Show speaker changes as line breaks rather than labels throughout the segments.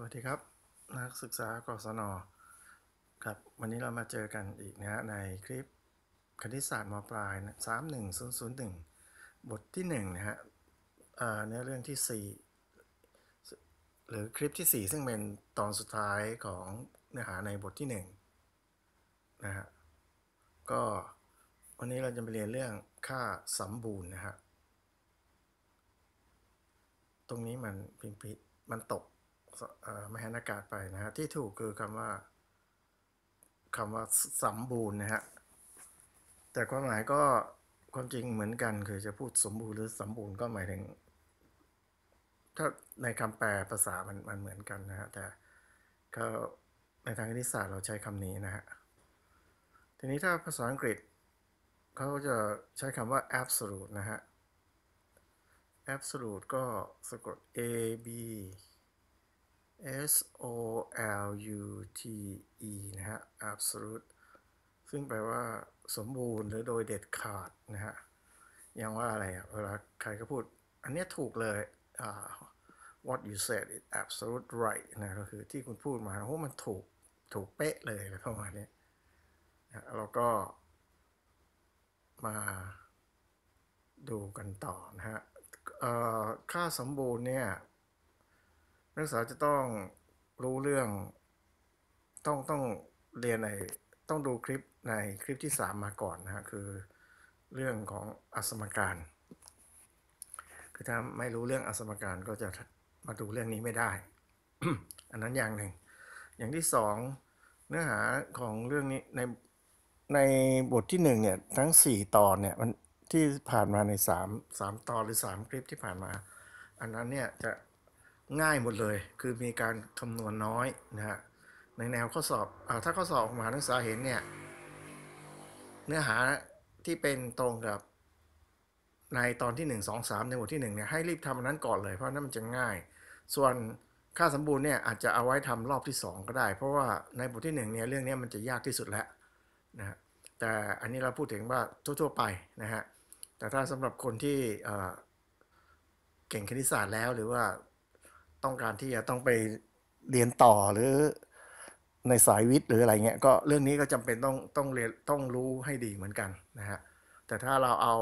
สวัสดีครับ นักศึกษากศนครับวันนี้เรามาเจอกันอีกนะฮะในคลิปคณิตศาสตร์มปลายสามหนึ่งศศููนนยย์์หนึ่งบทที่หนึ่งนะฮะเนื้อเรื่องที่สี่หรือคลิปที่สี่ซึ่งเป็นตอนสุดท้ายของ เนื้อหาในบทที่หนะฮะ ก็ วันนี้เราจะไปเรียนเรื่องค่าสมบูรณ์นะฮะ ตรงนี้มันพิมพ์ผิดมันตกมหันอากาศไปนะฮะที่ถูกคือคำว่าคำว่าสมบูรณ์นะฮะแต่ความหมายก็ ความจริงเหมือนกันคือจะพูดสมบูรณ์หรือสมบูรณ์ก็หมายถึงถ้าในคำแปลภาษามันมันเหมือนกันนะฮะแต่ก็ในทางคณิตศาสตร์เราใช้คำนี้นะฮะทีนี้ถ้าภาษาอังกฤษเขาจะใช้คำว่า absolute นะฮะ absolute ก็สะกด a b S O L U T E นะฮะ absolute ซึ่งแปลว่าสมบูรณ์หรือโดยเด็ดขาดนะฮะยังว่าอะไรอะเวลาใครก็พูด อันนี้ถูกเลย uh, what you said is absolute right นะก็คือที่คุณพูดมาโอ้มันถูก ถูกเป๊ะเลยอะไรประมาณนี้นะแล้วก็ มา ดูกันต่อนะฮะ ค่าสมบูรณ์เนี่ยนักศึกษาจะต้องรู้เรื่อง ต้องต้องเรียนในต้องดูคลิปในคลิปที่ 3 มาก่อนนะฮะ คือเรื่องของอสมการ คือถ้าไม่รู้เรื่องอสมการก็จะมาดูเรื่องนี้ไม่ได้ อันนั้นอย่างหนึ่ง อย่างที่สองเนื้อหาของเรื่องนี้ในในบทที่หนึ่งเนี่ย ทั้ง4ตอนเนี่ยมันที่ผ่านมาใน3 3ตอนหรือ 3 คลิปที่ผ่านมา อันนั้นเนี่ยจะง่ายหมดเลย คือมีการคำนวณนน้อยนะฮะ ในแนวข้อสอบอถ้าข้อสอบของมหานักศึกษาเห็นเนี่ย เนื้อหาที่เป็นตรงกับในตอนที่ 1 2 3 ในบทที่1เนี่ยให้รีบทำอันนั้นก่อนเลย เพราะนั่นมันจะง่าย ส่วนค่าสมบูรณ์เนี่ยอาจจะเอาไว้ทำรอบที่ 2 ก็ได้ เพราะว่าในบทที่ 1เนี่ยเรื่องนี้มันจะยากที่สุดแล้วนะฮะ แต่อันนี้เราพูดถึงว่าทั่ว ๆ ไปนะฮะ แต่ถ้าสำหรับคนที่เก่งคณิตศาสตร์แล้วหรือว่าต้องการที่จะต้องไปเรียนต่อหรือในสายวิทย์หรืออะไรเงี้ยก็เรื่องนี้ก็จำเป็นต้องต้องเรียนต้องรู้ให้ดีเหมือนกันนะฮะแต่ถ้าเราเอา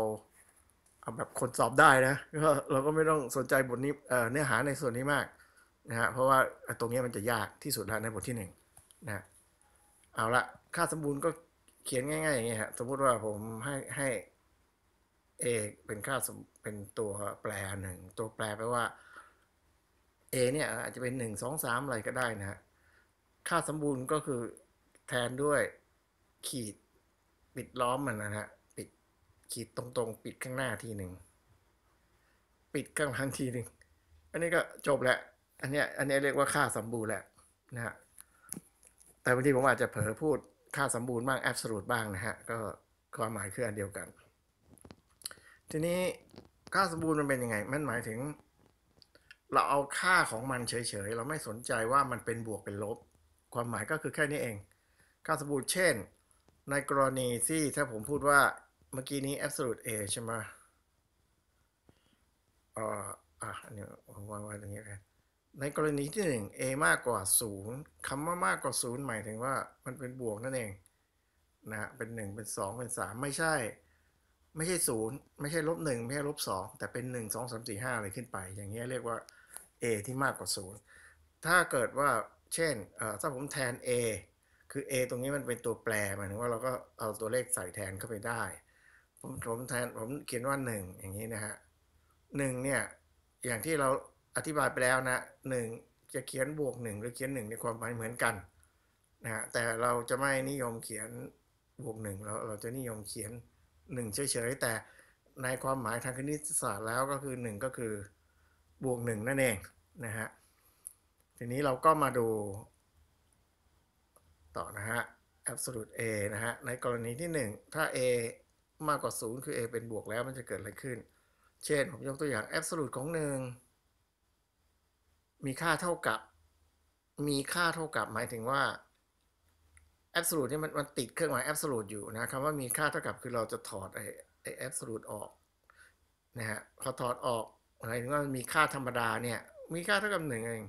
เอาแบบคนสอบได้นะก็เราก็ไม่ต้องสนใจบทนี้เนื้อหาในส่วนนี้มากนะฮะเพราะว่าตรงนี้มันจะยากที่สุดแล้วในบทที่หนึ่งนะเอาละค่าสมบูรณ์ก็เขียนง่ายๆอย่างเงี้ยฮะสมมติว่าผมให้ให้เอกเป็นค่าเป็นตัวแปรหนึ่งตัวแปรแปลว่า A เนี่ยอาจจะเป็น1 2 3อะไรก็ได้นะฮะค่าสมบูรณ์ก็คือแทนด้วยขีดปิดล้อมมันนะฮะปิดขีดตรงๆ ปิดข้างหน้าทีหนึ่งปิดข้างหลังทีหนึ่งอันนี้ก็จบแหละอันเนี้ยอันนี้เรียกว่าค่าสมบูรณ์แหละนะฮะแต่บางทีผมอาจจะเผลอพูดค่าสมบูรณ์บ้างแอบสูตรบ้างนะฮะก็ความหมายคืออันเดียวกัน ทีนี้ค่าสมบูรณ์มันเป็นยังไง มันหมายถึงเราเอาค่าของมันเฉยๆ เราไม่สนใจว่ามันเป็นบวกเป็นลบ ความหมายก็คือแค่นี้เองค่าสมบูรณ์เช่น ในกรณีที่ถ้าผมพูดว่าเมื่อกี้นี้ absolute a ใช่ไหมอ่าอ่อันนี้วางไว้ตรงนี้กันในกรณีที่ 1 a มากกว่า 0 คำว่ามากกว่า0หมายถึงว่ามันเป็นบวกนั่นเองนะ เป็น 1 เป็น2เป็น3ไม่ใช่ ไม่ใช่ 0 ไม่ใช่ลบ1ไม่ใช่ลบ2แต่เป็น 1 2 3 4 5อะไรขึ้นไป อย่างเงี้ยเรียกว่า a ที่มากกว่า 0 ถ้าเกิดว่า เช่นถ้าผมแทน a คือ a ตรงนี้มันเป็นตัวแปรหมายถึงว่าเราก็เอาตัวเลขใส่แทนเข้าไปได้ ผมผมแทน ผมเขียนว่า 1 อย่างนี้นะฮะหนึ่งเนี่ย อย่างที่เราอธิบายไปแล้วนะหนึ่งจะเขียนบวกหนึ่งหรือเขียนหนึ่งในความหมายเหมือนกันนะฮะ แต่เราจะไม่นิยมเขียนบวกหนึ่งเราเราจะนิยมเขียนหนึ่งเฉยๆ แต่ในความหมายทางคณิตศาสตร์แล้วก็คือหนึ่งก็คือบวกหนึ่งนั่นเอง นะฮะทีนี้เราก็มาดูต่อนะฮะ absolute a นะฮะ ในกรณีที่ 1 ถ้า a มากกว่า 0 คือ a เป็นบวกแล้วมันจะเกิดอะไรขึ้น เช่นผมยกตัวอย่าง absolute ของ 1 มีค่าเท่ากับ มีค่าเท่ากับหมายถึงว่า absolute นี่มันมันติดเครื่องหมาย absolute อยู่นะคำว่ามีค่าเท่ากับคือเราจะถอดไอ้อบ absolute ออกนะฮะพอถอดออกหมายถึงว่ามีค่าธรรมดาเนี่ย มีค่าเท่ากับหนึ่งเอง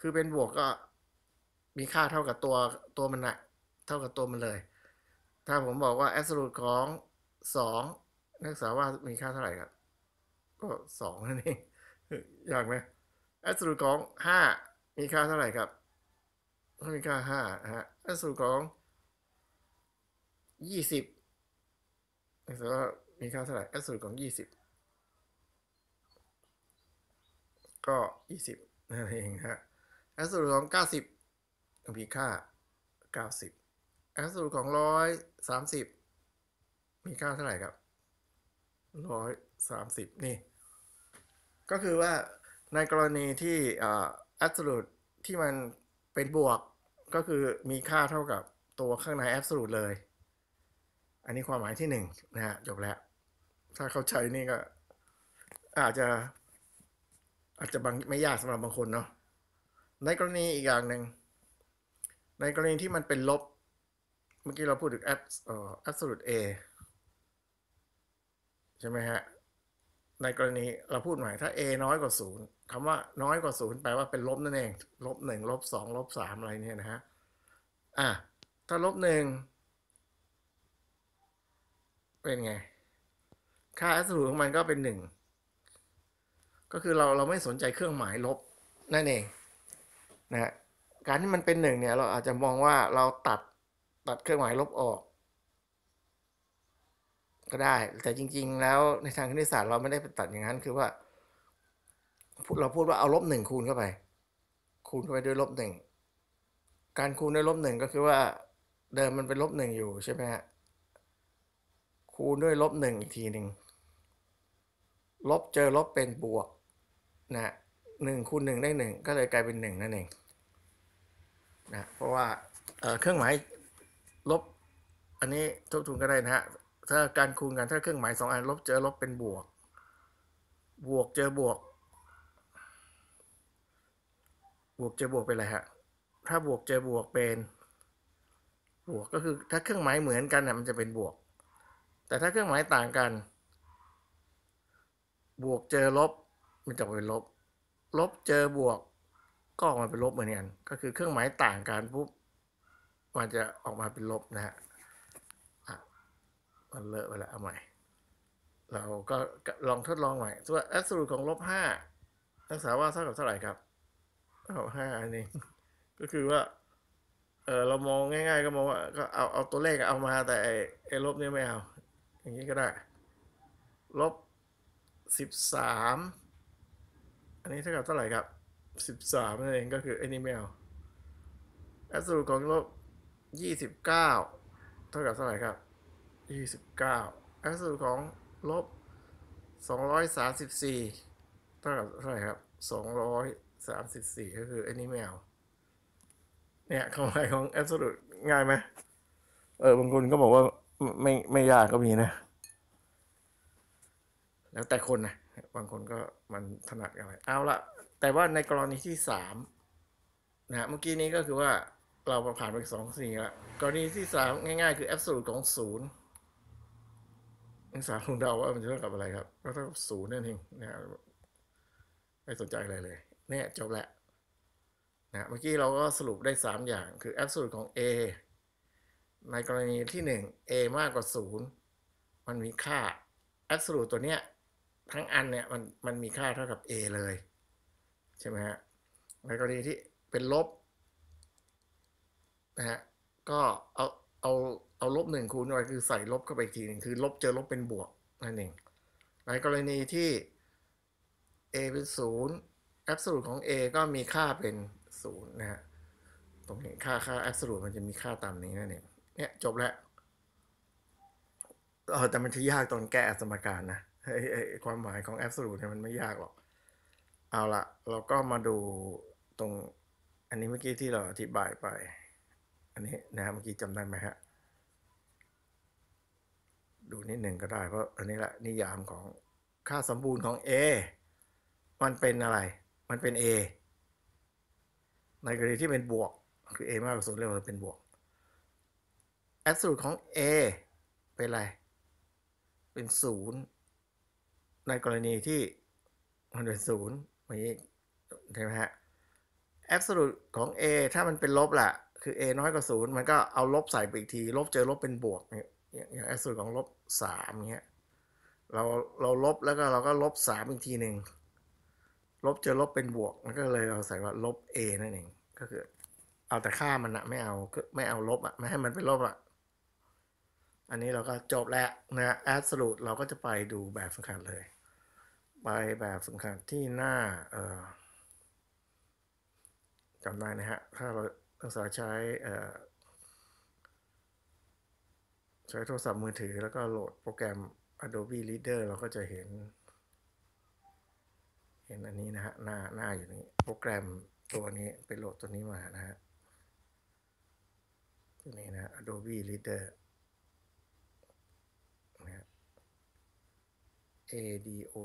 คือเป็นบวกก็มีค่าเท่ากับตัวตัวมันอะเท่ากับตัวมันเลย ถ้าผมบอกว่าแอสซูดของสองนักศึกษาว่ามีค่าเท่าไหร่ครับก็สองนั่นเองอยากไหมแอสซูดของห้ามีค่าเท่าไหร่ครับ ก็มีค่าห้าฮะแอสซูดของยี่สิบนักศึกษาว่ามีค่าเท่าไหร่แอสซูดของยี่สิบก็ 20นั่นเองฮะแอสููรของ 90 มีค่า 90แอสููรของ 130 มีค่าเท่าไหร่ครับ 130 นี่ ก็คือว่าในกรณีที่แอสููรที่มันเป็นบวกก็คือมีค่าเท่ากับตัวข้างในแอสูตรเลย อันนี้ความหมายที่หนึ่งนะฮะ จบแล้ว ถ้าเข้าใจนี่ก็ อาจจะอาจจะบางไม่ยากสำหรับบางคนเนาะ ในกรณีอีกอย่างหนึ่ง ในกรณีที่มันเป็นลบ เมื่อกี้เราพูดถึงแอ a b s สูตรเอใช่ไหมฮะ ในกรณีเราพูดใหม่ถ้า a น้อยกว่าศูนย์คำว่าน้อยกว่าศูนย์แปลว่าเป็นลบนั่นเอง ลบหนึ่งลบสองลบสามอะไรเนี่ยนะฮะ อ่ะ ถ้าลบหนึ่งเป็นไง ค่าแอส o l u ของมันก็เป็นหนึ่งก็คือเราเราไม่สนใจเครื่องหมายลบนั่นเองนะการที่มันเป็นหนึ่งเนี่ย เราอาจจะมองว่าเราตัดตัดเครื่องหมายลบออก ก็ได้ แต่จริง ๆ แล้วในทางคณิตศาสตร์เราไม่ได้ตัดอย่างนั้น คือว่าเราพูดว่าเอาลบหนึ่งคูณเข้าไป คูณเข้าไปด้วยลบหนึ่ง การคูณด้วยลบหนึ่งก็คือว่า เดิมมันเป็นลบหนึ่งอยู่ใช่ไหมฮะคูณด้วยลบหนึ่งอีกทีหนึ่งลบเจอลบเป็นบวกนะหนึ่งคูณหนึ่งได้หนึ่ง ก็เลยกลายเป็นหนึ่งนั่นเองนะเพราะว่าเครื่องหมายลบ อันนี้ทบทวนก็ได้นะฮะถ้าการคูณกันถ้าเครื่องหมายสองอันลบเจอลบเป็นบวก บวกเจอบวก บวกเจอบวกเป็นอะไรฮะถ้าบวกเจอบวกเป็นบวกก็คือถ้าเครื่องหมายเหมือนกันนะมันจะเป็นบวก แต่ถ้าเครื่องหมายต่างกัน บวกเจอลบมันจะเป็นลบ ลบเจอบวกก็ออกมาเป็นลบเหมือนกัน ก็คือเครื่องหมายต่างกันปุ๊บ มันจะออกมาเป็นลบนะฮะมันเลอะไปแล้วเอาใหม่ เราก็ลองทดลองใหม่ส่วนแอสซูของลบห้านักษาว่าเท่ากับเท่าไหร่ครับเท่าห้าอันนี้ ก็คือว่า เออเรามองง่ายๆ ก็มองว่าก็เอาเอาตัวเลขเอามา แต่ไอ้ลบนี่ไม่เอา อย่างนี้ก็ได้ ลบสิบสามอันนี้เท่ากับเท่าไหร่ครับสิบสามนั่นเองก็คือไอ้นี่ไม่อาแอสูของลบยี่สิบเก้าเท่ากับเท่าไหร่ครับยี่สิบเก้าแอสซูของลบสองร้อยสามสิบสี่เท่ากับเท่าไหร่ครับสองร้อยสามสิบสี่ก็คือไอ้นี่มเนี่ยคำนวณของแอสซูง่ายไหมเออบางคนก็บอกว่าไม่ไม่ยากก็มีนะ แล้วแต่คนนะบางคนก็มันถนัดอะไร เอาละ แต่ว่าในกรณีที่สามนะ เมื่อกี้นี้ก็คือว่าเราผ่านไปสองสิ่งละกรณีที่สามง่ายๆ คือแอบสูตรของศูนย์นักศึกษาคงเดาว่ามันจะเท่ากับอะไรครับ ก็เท่ากับศูนย์นั่นเองนะไม่สนใจอะไรเลย เนี่ยจบแล้วนะ เมื่อกี้เราก็สรุปได้สามอย่าง คือแอบสูตรของ A ในกรณีที่หนึ่ง A มากกว่าศูนย์ มันมีค่าแอบสูตรตัวเนี้ยทั้งอันเนี่ยมันมันมีค่าเท่ากับ a เลย ใช่ไหมฮะในกรณีที่เป็นลบ นะฮะ ก็เอาเอาเอาลบหนึ่งคูณไปคือใส่ลบเข้าไปอีกทีหนึ่งคือลบเจอลบเป็นบวก นั่นเองในกรณีที่ a เป็นศูนย์แอบสูตรของ a ก็มีค่าเป็นศูนย์นะฮะตรงนี้ค่าค่าแอบสูตรมันจะมีค่าตามนี้นั่นเองเนี่ย จบแล้วแต่มันจะยากตอนแก้สมการนะไอ้ความหมายของแอบสูตรเนี่ยมันไม่ยากหรอก เอาละเราก็มาดูตรง อันนี้เมื่อกี้ที่เราอธิบายไป อันนี้นะเมื่อกี้จำได้ไหมฮะ ดูนิดหนึ่งก็ได้ เพราะอันนี้แหละนิยามของค่าสมบูรณ์ของ A มันเป็นอะไร มันเป็น A ในกรณีที่เป็นบวกคือ A มากกว่าศูนย์เรียกว่าเป็นบวกแอบสูตรของ A เป็นอะไร เป็นศูนย์ในกรณีที่มันเป็นศูนย์อย่างนี้ใช่ไหมฮะแอบส l u t ของ a ถ้ามันเป็นลบล่ะคือ a น้อยกว่าศูนย์มันก็เอาลบใส่ไปอีกทีลบเจอลบเป็นบวกอย่างแอบส l u t ของลบสามเงี้ยเราเราลบแล้วก็เราก็ลบสามอีกทีหนึ่งลบเจอลบเป็นบวกมันก็เลยเราใส่ว่าลบ a นั่นเองก็คือ เอาแต่ค่ามันอะไม่เอาไม่เอาลบอะไม่ให้มันเป็นลบอะอันนี้เราก็จบแล้วนะแอดส l u t เราก็จะไปดูแบบสังขัรเลยไปแบบสำคัญที่หน้าจำได้นะฮะ ถ้าเราต้องใช้ ใช้โทรศัพท์มือถือ แล้วก็โหลดโปรแกรม Adobe Reader เราก็จะเห็น เห็นอันนี้นะฮะหน้าหน้าอยู่นี้ โปรแกรมตัวนี้ไปโหลดตัวนี้มานะฮะตัวนี้นะ Adobe Reader ADO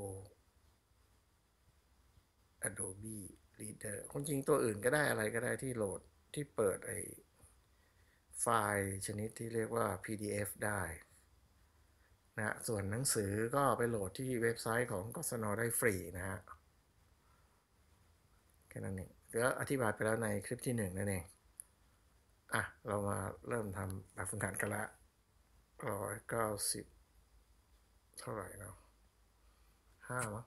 Adobe Reader คนจริงตัวอื่นก็ได้อะไรก็ได้ที่โหลดที่เปิดไอไฟล์ชนิดที่เรียกว่า PDF ได้ นะ ส่วนหนังสือก็ไปโหลดที่เว็บไซต์ของกศนได้ฟรีนะฮะ แค่นั้นเองก็อธิบายไปแล้วในคลิปที่หนั่นเองอ่ะ เรามาเริ่มทำแบบฝึกหัดกันละร้อยเก้าสิบเท่าไหร่เนาะห้ามั้ง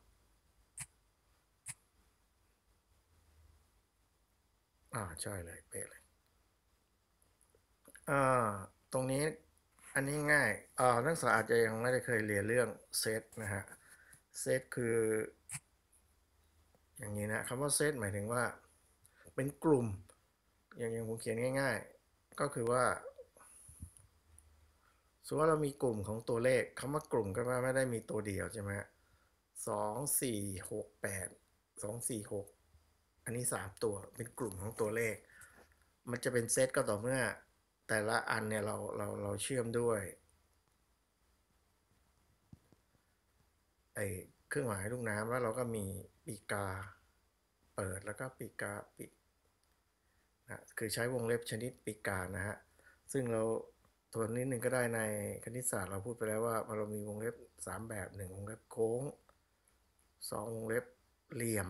อ่าใช่เลยเป๊ะเลย อ่า ตรงนี้ อันนี้ง่ายอ่านักศึกษาอาจจะยังไม่ได้เคยเรียนเรื่องเซตนะฮะเซตคือ อย่างนี้นะคำว่าเซตหมายถึงว่า เป็นกลุ่ม อย่างอย่างผมเขียนง่ายๆ ก็คือว่าสมมติว่าเรามีกลุ่มของตัวเลขคำว่ากลุ่มก็ไม่ได้มีตัวเดียวใช่ไหมสองสี่หกแปดสองสี่หกอันนี้สามตัวเป็นกลุ่มของตัวเลข มันจะเป็นเซตก็ต่อเมื่อ แต่ละอันเนี่ยเราเราเราเชื่อมด้วยไอเครื่องหมายลูกน้ำแล้วเราก็มีปีกา เปิดแล้วก็ปีกาปีนะคือใช้วงเล็บชนิดปีกานะฮะซึ่งเราทวนนิดหนึ่งก็ได้ในคณิตศาสตร์เราพูดไปแล้วว่าเรามีวงเล็บ3 แบบ 1 วงเล็บโค้ง2วงเล็บเหลี่ยม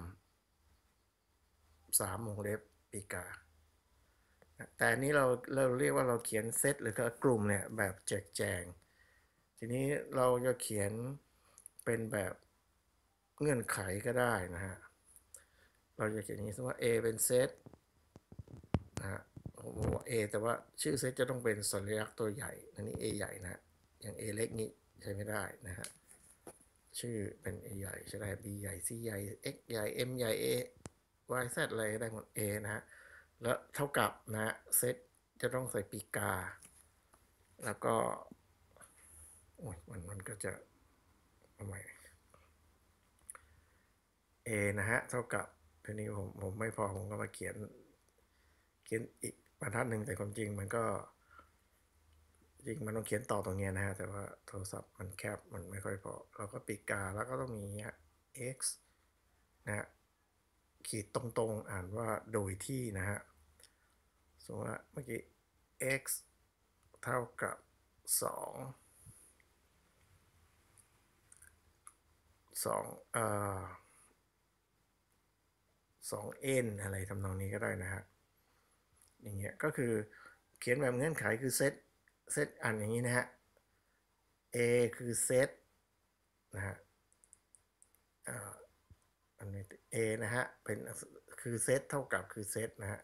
สามวงเล็บปีกา แต่อันนี้ เรา เรา เรียกว่าเราเขียนเซตหรือกลุ่มเนี่ยแบบแจกแจง ทีนี้เราจะเขียนเป็นแบบเงื่อนไขก็ได้นะฮะ เราจะเขียนอย่างนี้ว่า A เป็นเซตนะฮะผมอว่า A แต่ว่าชื่อเซตจะต้องเป็นสัญลักษณ์ตัวใหญ่ อันนี้ A ใหญ่นะ อย่าง A เล็กนี้ใช้ไม่ได้นะฮะ ชื่อเป็น A ใหญ่ใช่ได้ B ใหญ่ C ใหญ่ X ใหญ่ M ใหญ่ A y z อะไรได้หมด a นะฮะแล้วเท่ากับนะเซตจะต้องใส่ปีกา แล้วก็โอ้ยมันมันก็จะทำไม a นะฮะเท่ากับทีนี้ผมผมไม่พอผมก็มาเขียนเขียนอีกบรรทัดหนึ่งแต่ความจริงมันก็จริงมันต้องเขียนต่อตรงนี้นะฮะแต่ว่าโทรศัพท์มันแคบมันไม่ค่อยพอเราก็ปีกาแล้วก็ต้องมีเนี้ย x นะฮะขีดตรงๆ อ่าน ว่า โดยที่ นะ ฮะสมมติว่าเมื่อกี้ x เท่ากับ 2 2เอ่อ2 n อะไรทำนองนี้ ก็ ได้ นะ ฮะ อย่างเงี้ย ก็ คือ เขียนแบบเงื่อนไขคือเซต เซตอ่านอย่างนี้ นะ ฮะ a คือเซตนะ ฮะอันนี้ A นะฮะ เป็น คือ เซต เท่ากับ คือ เซต นะฮะ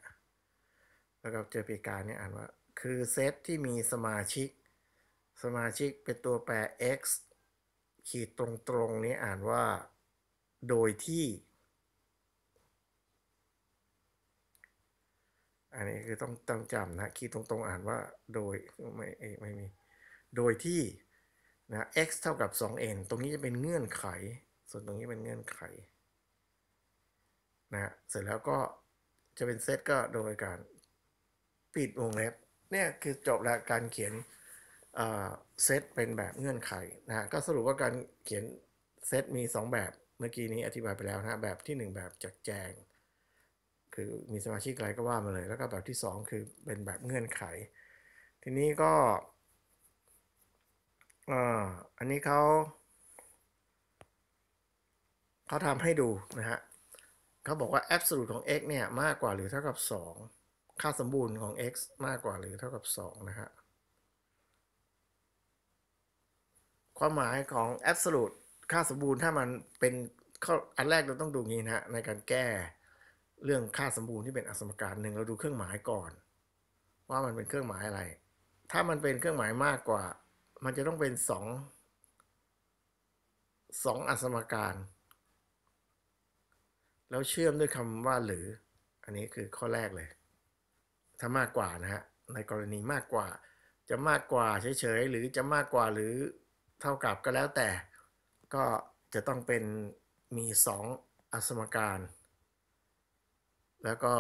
แล้วก็เจอปีการเนี่ยอ่านว่า คือ เซต ที่มีสมาชิก สมาชิกเป็นตัวแปร x ขีด ตรงตรงนี้ อ่านว่า โดยที่ อันนี้ คือ ต้องต้องจำนะ ขีด ตรงตรงอ่านว่า โดย ไม่ไม่มี โดยที่ นะ x เท่ากับ 2n ตรงนี้ จะเป็น เงื่อนไข ส่วน ตรงนี้เป็นเงื่อนไขนะเสร็จแล้วก็จะเป็นเซตก็โดยการปิดวงเล็บเนี่ยคือจบแล้วการเขียนเซตเป็นแบบเงื่อนไขนะก็สรุปว่าการเขียนเซตมี 2 แบบเมื่อกี้นี้อธิบายไปแล้วนะแบบที่1แบบจัดแจงคือมีสมาชิกอะไรก็ว่ามาเลย แล้วก็แบบที่2คือเป็นแบบเงื่อนไขทีนี้ก็อันนี้เขาเขาทำให้ดูนะฮะเขาบอกว่าแอบสูดของ x เนี่ยมากกว่าหรือเท่ากับ 2 ค่าสมบูรณ์ของ x มากกว่าหรือเท่ากับ 2 นะฮะความหมายของแอบสูดค่าสมบูรณ์ถ้ามันเป็นข้ออันแรกเราต้องดูงี้นะฮะในการแก้เรื่องค่าสมบูรณ์ที่เป็นอสมการหนึ่งเราดูเครื่องหมายก่อนว่ามันเป็นเครื่องหมายอะไร ถ้ามันเป็นเครื่องหมายมากกว่า มันจะต้องเป็น 2 2 อสมการแล้วเชื่อมด้วยคำว่าหรือ อันนี้คือข้อแรกเลย ถ้ามากกว่านะฮะในกรณีมากกว่า จะมากกว่าเฉยๆหรือจะมากกว่าหรือเท่ากับก็แล้วแต่ ก็จะต้องเป็นมี2อสมการแล้วก็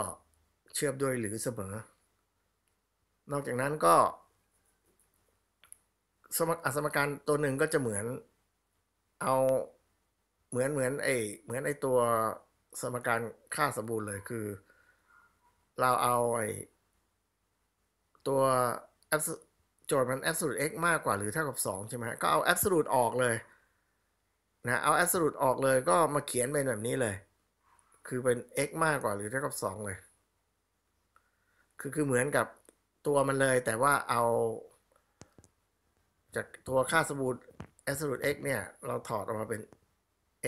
เชื่อมด้วยหรือเสมอ นอกจากนั้นก็ สมอสมการตัวหนึ่งก็จะเหมือนเอาเหมือนเหมือนไอเหมือนไอตัวสมการค่าสมบูรณ์เลยคือเราเอาไอตัวโจทย์มัน absolute x มากกว่าหรือเท่ากับ2ใช่ไหมก็เอา absolute ออกเลยนะเอา absolute ออกเลยก็มาเขียนเป็นแบบนี้เลย คือเป็น x มากกว่าหรือเท่ากับ 2 เลย คือคือเหมือนกับตัวมันเลย แต่ว่าเอาจากตัวค่าสมบูรณ์ absolute x เนี่ยเราถอดออกมาเป็น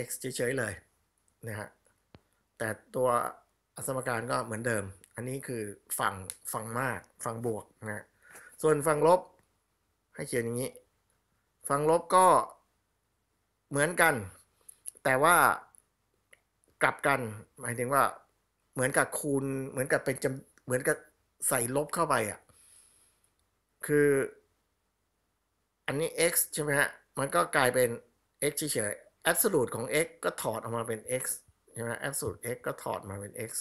x เฉยๆเลยนะฮะแต่ตัวอสมการก็เหมือนเดิม อันนี้คือ ฝั่งฝั่งมาก ฝั่งบวกนะ ส่วนฝั่งลบ ให้เขียนอย่างนี้ ฝั่งลบก็เหมือนกัน แต่ว่ากลับกันหมายถึงว่าเหมือนกับคูณเหมือนกับเป็นจำเหมือนกับใส่ลบเข้าไปอ่ะ คืออันนี้ x ใช่ไหมฮะ มันก็กลายเป็น x เฉยๆ absolute ของ x ก็ถอดออกมาเป็น x ใช่ไหมแอ s สูตร x ก็ถอดมาเป็น x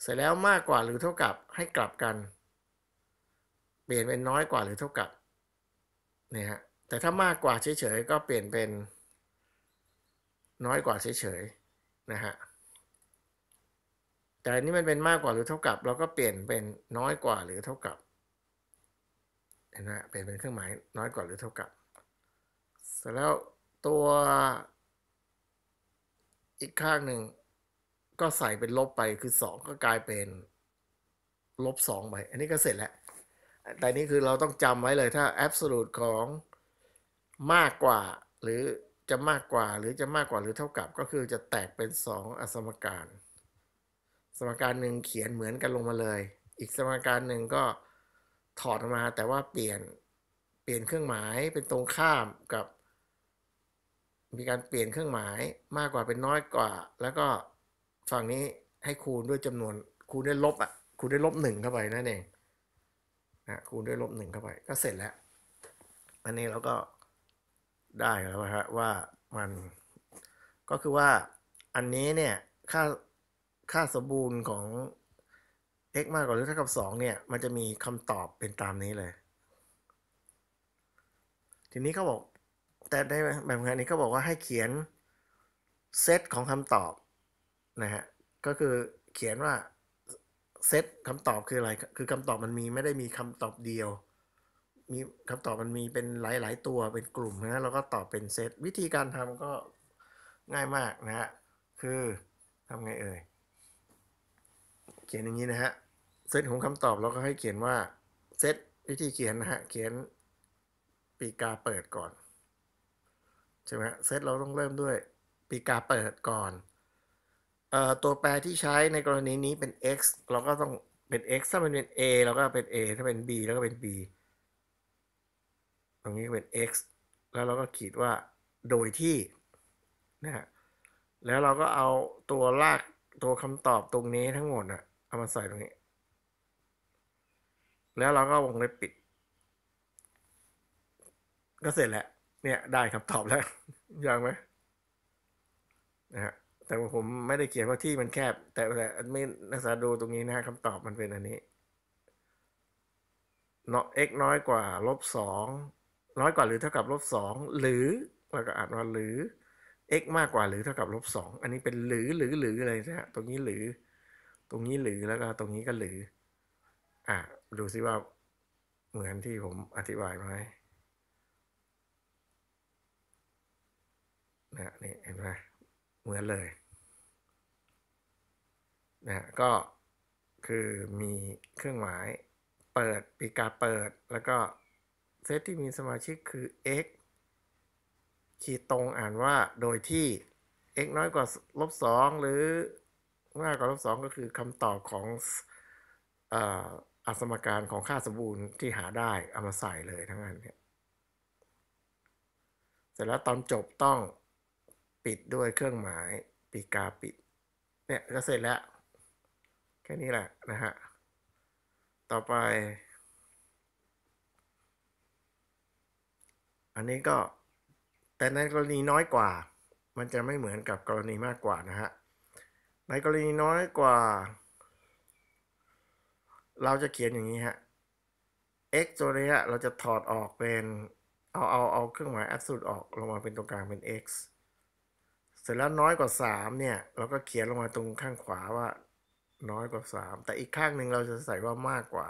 เสร็จแล้วมากกว่าหรือเท่ากับให้กลับกัน เปลี่ยนเป็นน้อยกว่าหรือเท่ากับเนี่ยฮะแต่ถ้ามากกว่าเฉยๆก็เปลี่ยนเป็นน้อยกว่าเฉยๆนะฮะแต่อันนี้มันเป็นมากกว่าหรือเท่ากับ เราก็เปลี่ยนเป็นน้อยกว่าหรือเท่ากับเห็นไหมเปลี่ยนเป็นเครื่องหมายน้อยกว่าหรือเท่ากับ เสร็จแล้วตัวอีกข้างหนึ่งก็ใส่เป็นลบไปคือสองก็กลายเป็นลบสองไปอันนี้ก็เสร็จแล้วแต่นี่คือเราต้องจำไว้เลยถ้า absolute ของมากกว่า หรือจะมากกว่าหรือจะมากกว่าหรือเท่ากับ ก็คือจะแตกเป็นสอสมการ สมการหนึ่งเขียนเหมือนกันลงมาเลย อีกสมการหนึ่งก็ถอดมา แต่ว่าเปลี่ยนเปลี่ยนเครื่องหมายเป็นตรงข้ามกับมีการเปลี่ยนเครื่องหมายมากกว่าเป็นน้อยกว่า แล้วก็ฝั่งนี้ให้คูณด้วยจำนวน คูณด้วยลบอ่ะ คูณด้วยลบหนึ่งเข้าไปนั่นเองนะคูณด้วยลบหนึ่งเข้าไป ก็เสร็จแล้ว อันนี้เราก็ได้แล้วัะว่ามันก็คือว่า อันนี้เนี่ยค่าค่าสมบูรณ์ของ x มากกว่าหรือเท่ากับ2เนี่ย มันจะมีคำตอบเป็นตามนี้เลย ทีนี้เขาบอกแต่ในแบบงานนี้เขาบอกว่าให้เขียนเซตของคำตอบนะฮะก็คือเขียนว่าเซตคำตอบคืออะไร คือคำตอบ มันมี ไม่ได้มีคำตอบเดียวมีคำตอบมันมีเป็นหลายๆ ตัวเป็นกลุ่มนะแล้วก็ตอบเป็นเซตวิธีการทำก็ง่ายมากนะฮะคือทำไงเอ่ยเขียนอย่างนี้นะฮะเซตของคำตอบ เราก็ให้เขียนว่าเซตวิธีเขียนนะฮะเขียนปีกาเปิดก่อนใช่ไหมเซตเราต้องเริ่มด้วยปีกาเปิดก่อนออตัวแปรที่ใช้ในกรณีนี้เป็น x เราก็ต้องเป็น x ถ้ามันเป็น a เราก็เป็น a ถ้าเป็น b แล้วก็เป็น b ตรงนี้เป็น x แล้วเราก็ขีดว่าโดยที่นะฮะแล้วเราก็เอาตัวลากตัวคำตอบตรงนี้ทั้งหมดอะเอามาใส่ตรงนี้ แล้วเราก็วงเล็บปิดก็เสร็จแล้วเนี่ยได้คำตอบแล้วยากไหมนะฮะแต่ผมไม่ได้เขียนว่าที่มันแคบ แต่แต่ไม่นักศึกษาดูตรงนี้นะคำตอบมันเป็นอันนี้เนาะ x น้อยกว่าลบสองน้อยกว่าหรือเท่ากับลบสองหรือเราก็อ่านว่าหรือ x มากกว่าหรือเท่ากับลบสองอันนี้เป็นหรือหรือหรืออะไรนะฮะตรงนี้หรือ ตรงนี้หรือแล้วก็ตรงนี้ก็หรืออ่ะดูซิว่าเหมือนที่ผมอธิบายไหมนะนี่เห็นไหมเหมือนเลยนะก็ คือมีเครื่องหมายเปิด ปีกาเปิด แล้วก็เซตที่มีสมาชิกคือ x ขีดตรงอ่านว่าโดยที่ x น้อยกว่าลบสองหรือ มากกว่าลบสองก็คือคำตอบของอัสมการของค่าสมบูรณ์ที่หาได้ เอามาใส่เลยทั้งนั้นเนี่ยเสร็จแล้วตอนจบต้องปิดด้วยเครื่องหมายปีกาปิด เนี่ย ก็เสร็จแล้ว แค่นี้แหละนะฮะ ต่อไป อันนี้ก็ แต่ในกรณีน้อยกว่า มันจะไม่เหมือนกับกรณีมากกว่านะฮะ ในกรณีน้อยกว่า เราจะเขียนอย่างนี้ฮะ x ตัวนี้เราจะถอดออกเป็น เอาเอาเอาเครื่องหมายแอดสุดออกลงมาเป็นตรงกลางเป็น x สร็จแล้วน้อยกว่า3เนี่ยเราก็เขียนลงมาตรงข้างขวาว่า น้อยกว่า3แต่อีกข้างหนึ่งเราจะใส่ว่ามากกว่า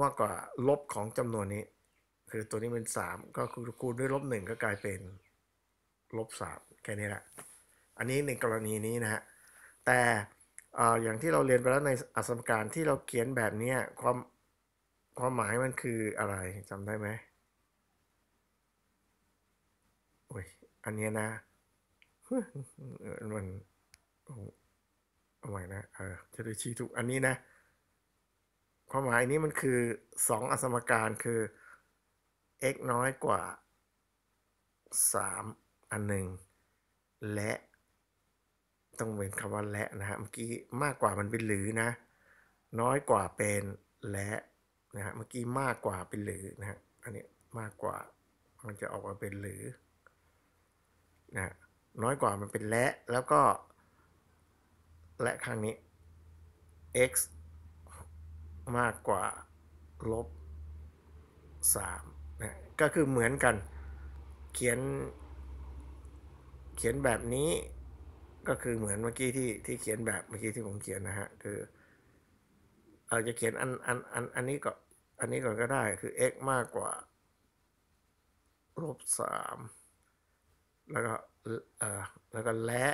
มากกว่า ลบของจำนวนนี้ คือตัวนี้เป็น3ก็คูณด้วยลบ1ก็กลายเป็นลบ3แค่นี้แหละอันนี้ในกรณีนี้นะฮะแต่อย่างที่เราเรียนไปแล้วในอัสมการที่เราเขียนแบบนี้ความความหมายมันคืออะไรจำได้ไหมอันนี้นะมันเอาใหม่นะ เออจะได้ชี้ถูกอันนี้นะ ความหมายนี้มันคือสองอสมการคือ x น้อยกว่า 3 อันหนึ่งและ ต้องเป็นคำว่าและนะฮะเมื่อกี้มากกว่ามันเป็นหรือนะ น้อยกว่าเป็นและนะฮะ เมื่อกี้มากกว่าเป็นหรือนะฮะอันนี้มากกว่ามันจะออกมาเป็นหรือ นะน้อยกว่ามันเป็นและแล้วก็ และครั้งนี้ x มากกว่าลบ3นะก็คือเหมือนกัน เขียนเขียนแบบนี้ ก็คือเหมือนเมื่อกี้ที่ที่เขียนแบบเมื่อกี้ที่ผมเขียนนะฮะคือเราจะเขียนอันอันอันอันนี้ก็อันนี้ก่อนก็ได้คือ x มากกว่าลบสามแล้วก็แล้วก็และ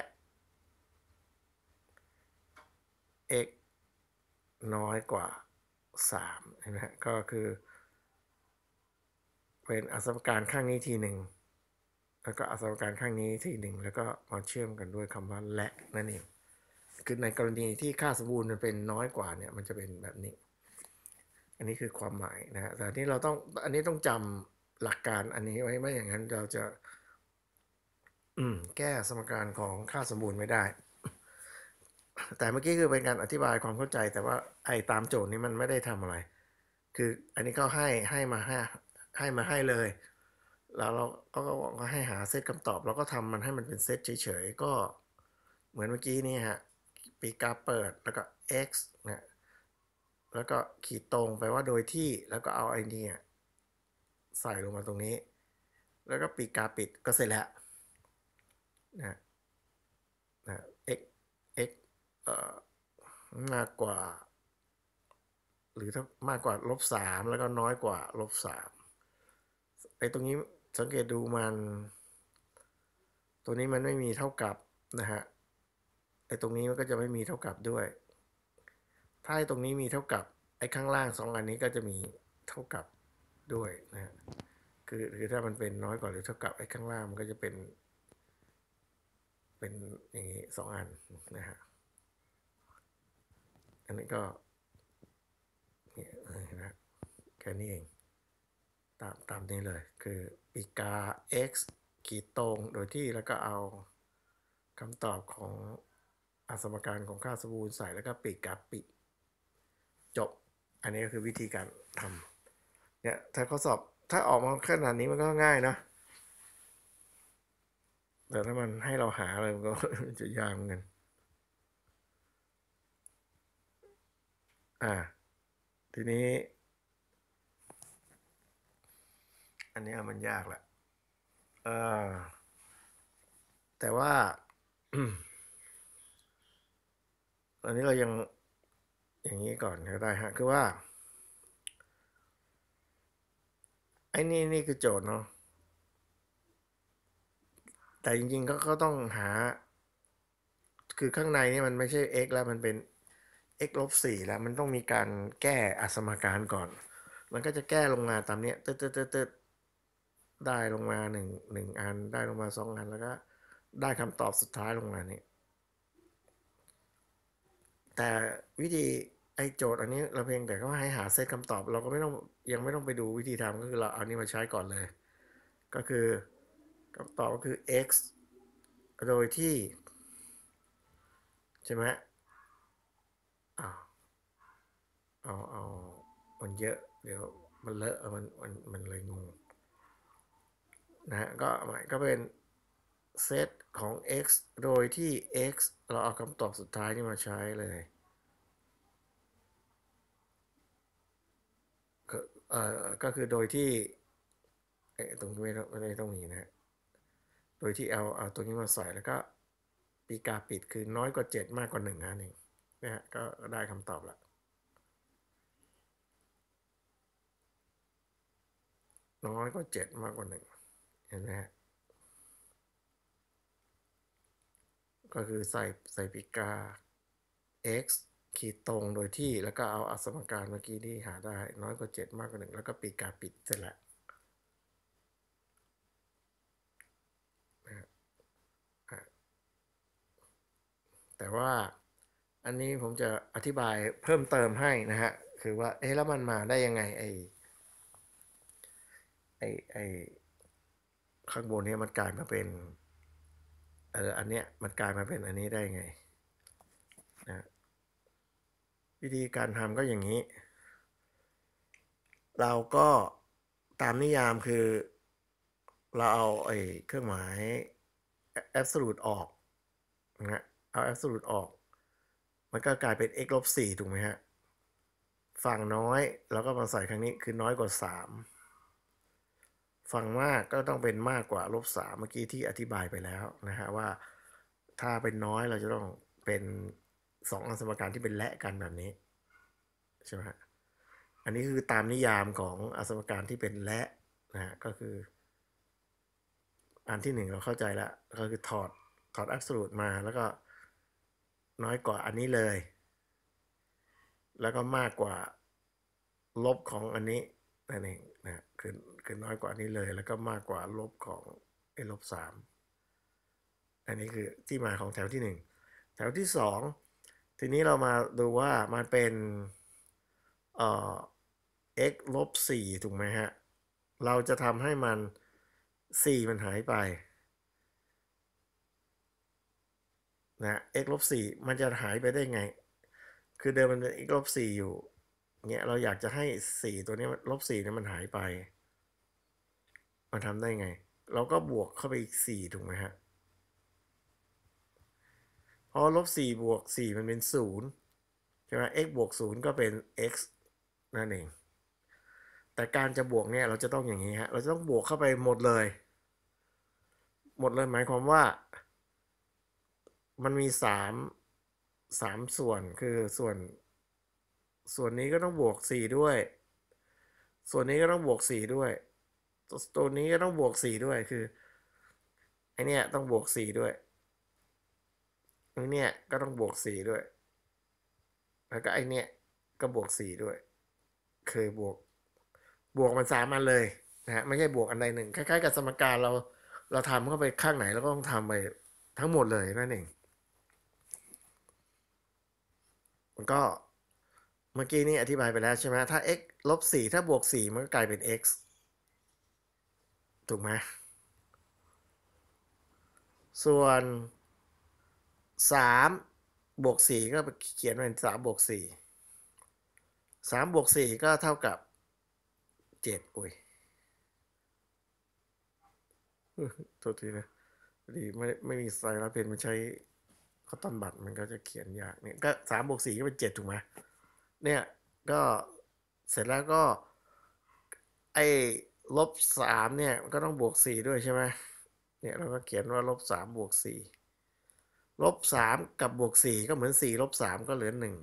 x น้อยกว่า3ใช่ไหมก็คือเป็นอสมการข้างนี้ทีหนึ่ง แล้วก็อสมการข้างนี้ทีหนึ่งแล้วก็มาเชื่อมกันด้วยคำว่าและนั่นเอง คือในกรณีที่ค่าสมบูรณ์มันเป็นน้อยกว่าเนี่ย มันจะเป็นแบบนี้ อันนี้คือความหมายนะฮะแต่ที่เราต้อง อันนี้ต้องจำหลักการอันนี้ไว้ไม่อย่างนั้นเราจะแก้สมการของค่าสมบูรณ์ไม่ได้ แต่เมื่อกี้คือเป็นการอธิบายความเข้าใจแต่ว่าไอ้ตามโจทย์นี้มันไม่ได้ทำอะไร คืออันนี้ก็ให้ให้มาให้ ให้มาให้เลย แล้วเราก็ก็ให้หาเซตคำตอบ แล้วก็ทำมันให้มันเป็นเซตเฉยๆก็เหมือนเมื่อกี้นี่ฮะปีกาเปิดแล้วก็ x นะแล้วก็ขีดตรงไปว่าโดยที่แล้วก็เอาไอเนี่ยใส่ลงมาตรงนี้ แล้วก็ปีกาปิดก็เสร็จแล้วนะนะ x x เอ่อมากกว่าหรือถ้ามากกว่าลบสามแล้วก็น้อยกว่าลบสามไอ้ตรงนี้สังเกตดูมันตัวนี้มันไม่มีเท่ากับนะฮะไอ้ตรงนี้มันก็จะไม่มีเท่ากับด้วย ถ้าไอ้ตรงนี้มีเท่ากับไอ้ข้างล่างสองอันนี้ก็จะมีเท่ากับด้วยนะฮะคือคือถ้ามันเป็นน้อยกว่าหรือเท่ากับไอ้ข้างล่างมันก็จะเป็นเป็นอย่างนี้สองอันนะฮะอันนี้ก็เนี่ยนะแค่นี้เอง ตามตามนี้เลย คืออีกา x ขีดตรงโดยที่ แล้วก็เอาคำตอบของอสมการของค่าสมบูรณ์ใส่แล้วก็ปิดกับปิดจบ อันนี้ก็คือวิธีการทำเนี่ยถ้าข้อสอบถ้าออกมาขนาดนี้มันก็ง่ายนะแต่ถ้ามันให้เราหาอะไรมันก็จะยากเหมือนกันอ่า ทีนี้ อันนี้มันยากแหละ เออแต่ว่าตอนนี้เรายัง อย่างนี้ก่อนก็ได้ฮะ คือว่า ไอ้นี่นี่คือโจทย์เนาะแต่จริงๆก็ก็ต้องหา คือข้างในนี่มันไม่ใช่ x แล้วมันเป็น x ลบสี่แล้วมันต้องมีการแก้อสมการก่อน มันก็จะแก้ลงมาตามเนี้ยเติร์ดตึรดติดได้ลงมาหนึ่งหนึ่งอัน ได้ลงมาสองอัน แล้วก็ ได้คำตอบสุดท้ายลงมานี่ แต่วิธีไอโจทย์อันนี้เราเพียงแต่ก็ให้หาเซตคำตอบ เราก็ไม่ต้องยังไม่ต้องไปดูวิธีทำก็คือเราเอานี้มาใช้ก่อนเลย ก็คือคำตอบก็คือ x โดยที่ใช่ไหมอ้าวเอาเอามันเยอะ เดี๋ยวมันเลอะมันมันมันเลยงง นะฮะก็หมายก็เป็นเซตของ x โดยที่ x เราเอาคำตอบสุดท้ายนี่มาใช้เลย ก็คือโดยที่ตรงนี้ไม่ต้องมีนะโดยที่เอาเอาตัวนี้มาใส่แล้วก็ปีกาปิดคือน้อยกว่า7มากกว่า1นึ่ะนี่นะฮะก็ได้คำตอบละน้อยกว่า7มากกว่า1เห็นไหมฮะก็คือใส่ใส่ปีกา x ขีดตรงโดยที่แล้วก็เอาอสมการเมื่อกี้ที่หาได้ น้อยกว่า7มากกว่า 1 แล้วก็ปีกาปิดเสร็จแล้วแต่ว่า อันนี้ผมจะอธิบายเพิ่มเติมให้นะฮะ คือว่า เอ๊ะ แล้วมันมาได้ยังไงไอ้ไอ้ไอ้ข้างบนนี้มันกลายมาเป็นเอออันเนี้ยมันกลายมาเป็นอันนี้ได้งไงนะวิธีการทำก็อย่างนี้ เราก็ตามนิยามคือ เราเอาไอ้เครื่องหมาย absolute ออกนะเอาแอบสูตรออก มันก็กลายเป็น x ลบ4ถูกไหมฮะ ฝั่งน้อยเราก็มาใส่ครั้งนี้คือน้อยกว่า3ฝั่งมากก็ต้องเป็นมากกว่าลบ3เมื่อกี้ที่อธิบายไปแล้วนะฮะว่าถ้าเป็นน้อยเราจะต้องเป็น2องสมการที่เป็นและกันแบบนี้ใช่ไหมฮะอันนี้คือตามนิยามของอสมการที่เป็นและนะฮะก็คือ อันที่หนึ่งเราเข้าใจแล้วก็คือถอดถอดอัสูตรมาแล้วก็น้อยกว่าอันนี้เลย แล้วก็มากกว่า ลบของอันนี้นั่นเองนะคือ คือน้อยกว่าอันี้เลย แล้วก็มากกว่า ลบของไอ้ลบสามอันนี้คือที่มาของแถวที่หนึ่งแถวที่สอง ทีนี้เรามาดูว่ามันเป็น เอ่อ x ลบสี่ถูกไหมฮะ เราจะทำให้มันสี่มันหายไปนะ x ลบ4มันจะหายไปได้ไง คือเดิมมันเป็น x ลบ4อยู่เนี่ยเราอยากจะให้ 4 ตัวนี้ลบ4เนี่ยมันหายไป มันทำได้ไง เราก็บวกเข้าไปอีก4ถูกไหมฮะพอลบ4บวก4มันเป็น0ใช่ไหม x บวก0ก็เป็น x นั่นเองแต่การจะบวกเนี่ยเราจะต้องอย่างนี้ฮะเราจะต้องบวกเข้าไปหมดเลย หมดเลยหมายความว่ามันมีสามสามส่วนคือส่วน ส่วนนี้ก็ต้องบวกสี่ด้วย ส่วนนี้ก็ต้องบวกสี่ด้วยตัวนี้ก็ต้องบวกสี่ด้วยคือ ไอเนี้ยต้องบวกสี่ด้วยไอเนี้ยก็ต้องบวกสี่ด้วย แล้วก็ไอเนี้ยก็บวกสี่ด้วยเคยบวก บวกมันสามอันเลยนะฮะไม่ใช่บวกอันใดหนึ่งคล้ายๆ กับสมการ เราเราทำเข้าไปข้างไหน แล้วก็ต้องทำไปทั้งหมดเลยนั่นเองันก็เมื่อกี้นี่อธิบายไปแล้วใช่ไหมถ้า x ลบ4ถ้าบวก4มันก็กลายเป็น x ถูกไหมส่วน 3 บวก4ก็เขียนเป็น3บวก 4 3 บวก 4 ก็เท่ากับ7อุ้ย โทษทีนะดีไม่ไม่มีสไยล์แล้วเป็นมันใช้ขาตอนบัตรมันก็จะเขียนยากเนี่ยก็สามบวกสี่ก็เป็นเจ็ดถูกไหมเนี่ยก็เสร็จแล้วก็ ไอ้ลบสามเนี่ยก็ต้องบวกสี่ด้วยใช่ไหมเนี่ยเราก็เขียนว่าลบสามบวกสี่ลบสามกับบวกสี่ก็เหมือนสี่ลบสามก็เหลือหนึ่ง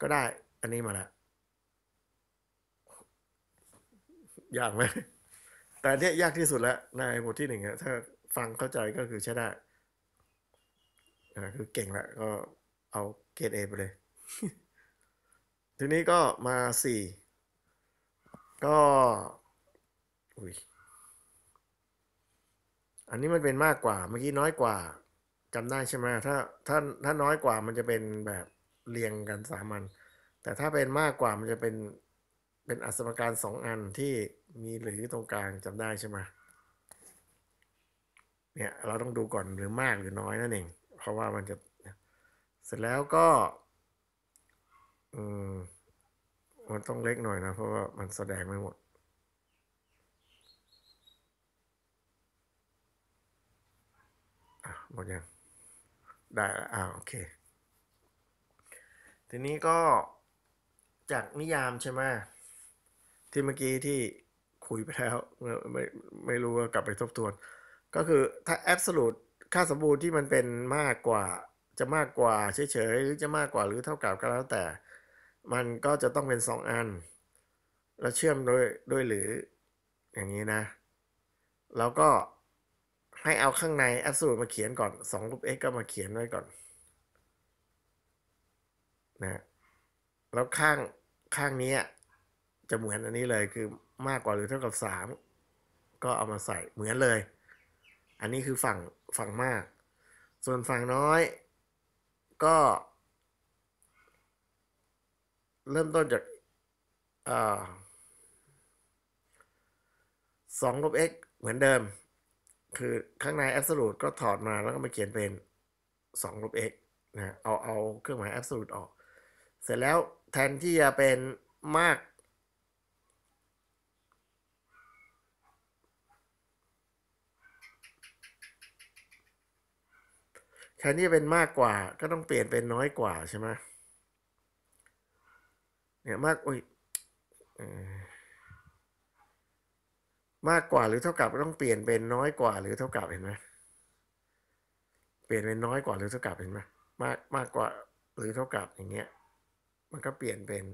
ก็ได้ อันนี้มาละยากไหมแต่เนี้ยยากที่สุดแล้ว ในบทที่หนึ่งถ้าฟังเข้าใจก็คือใช้ได้คือเก่งละก็เอาเกรดเอไปเลย ทีนี้ก็มาสี่ ก็ อุ้ย อันนี้มันเป็นมากกว่าเมื่อกี้น้อยกว่า จำได้ใช่ไหมถ้าถ้าถ้าน้อยกว่ามันจะเป็นแบบเรียงกันสามัญแต่ถ้าเป็นมากกว่ามันจะเป็น เป็นอสมการสองอันที่มีหรือตรงกลางจำได้ใช่ไหมเนี่ย เราต้องดูก่อนหรือมากหรือน้อยนั่นเองราะว่ามันจะ เสร็จแล้วก็อมมันต้องเล็กหน่อยนะ เพราะว่ามันแสดงไม่หมดหมดยังได้อ่า โอเค ทีนี้ก็จากนิยามใช่ไหมที่เมื่อกี้ที่คุยไปแล้ว ไม่ไม่รู้ว่ากลับไปทบทวน ก็คือถ้า absolute ค่าสมบูรณ์ที่มันเป็นมากกว่าจะมากกว่าเฉยๆหรือจะมากกว่าหรือเท่ากับก็แล้วแต่ มันก็จะต้องเป็น2อัน แล้วเชื่อมด้วยด้วยหรืออย่างนี้นะ แล้วก็ให้เอาข้างในแอสูตรมาเขียนก่อน2รูป x ก็มาเขียนไว้ก่อนนะแล้วข้างข้างนี้จะเหมือนอันนี้เลยคือมากกว่าหรือเท่ากับ3ก็เอามาใส่เหมือนเลย อันนี้คือฝั่งฝั่งมาก ส่วนฝั่งน้อยก็เริ่มต้นจากสองลบเอ็กเหมือนเดิม คือข้างในแอบสูล t ก็ถอดมาแล้วก็มาเขียนเป็น2ลบเอ็กนะ เอาเอาเครื่องหมายแอบสูล t ออก เสร็จแล้วแทนที่จะเป็นมากนที่จะเป็นมากกว่าก็ต้องเปลี่ยนเป็นน้อยกว่าใช่ไหมเนี่ยมากอุ้ยมากกว่าหรือเท่ากับต้องเปลี่ยนเป็นน้อยกว่าหรือเท่ากับเห็นไหมเปลี่ยนเป็นน้อยกว่าหรือเท่ากับเห็นไหมมากมากกว่าหรือเท่ากับอย่างเงี้ยมันก็เปลี่ยนเป็น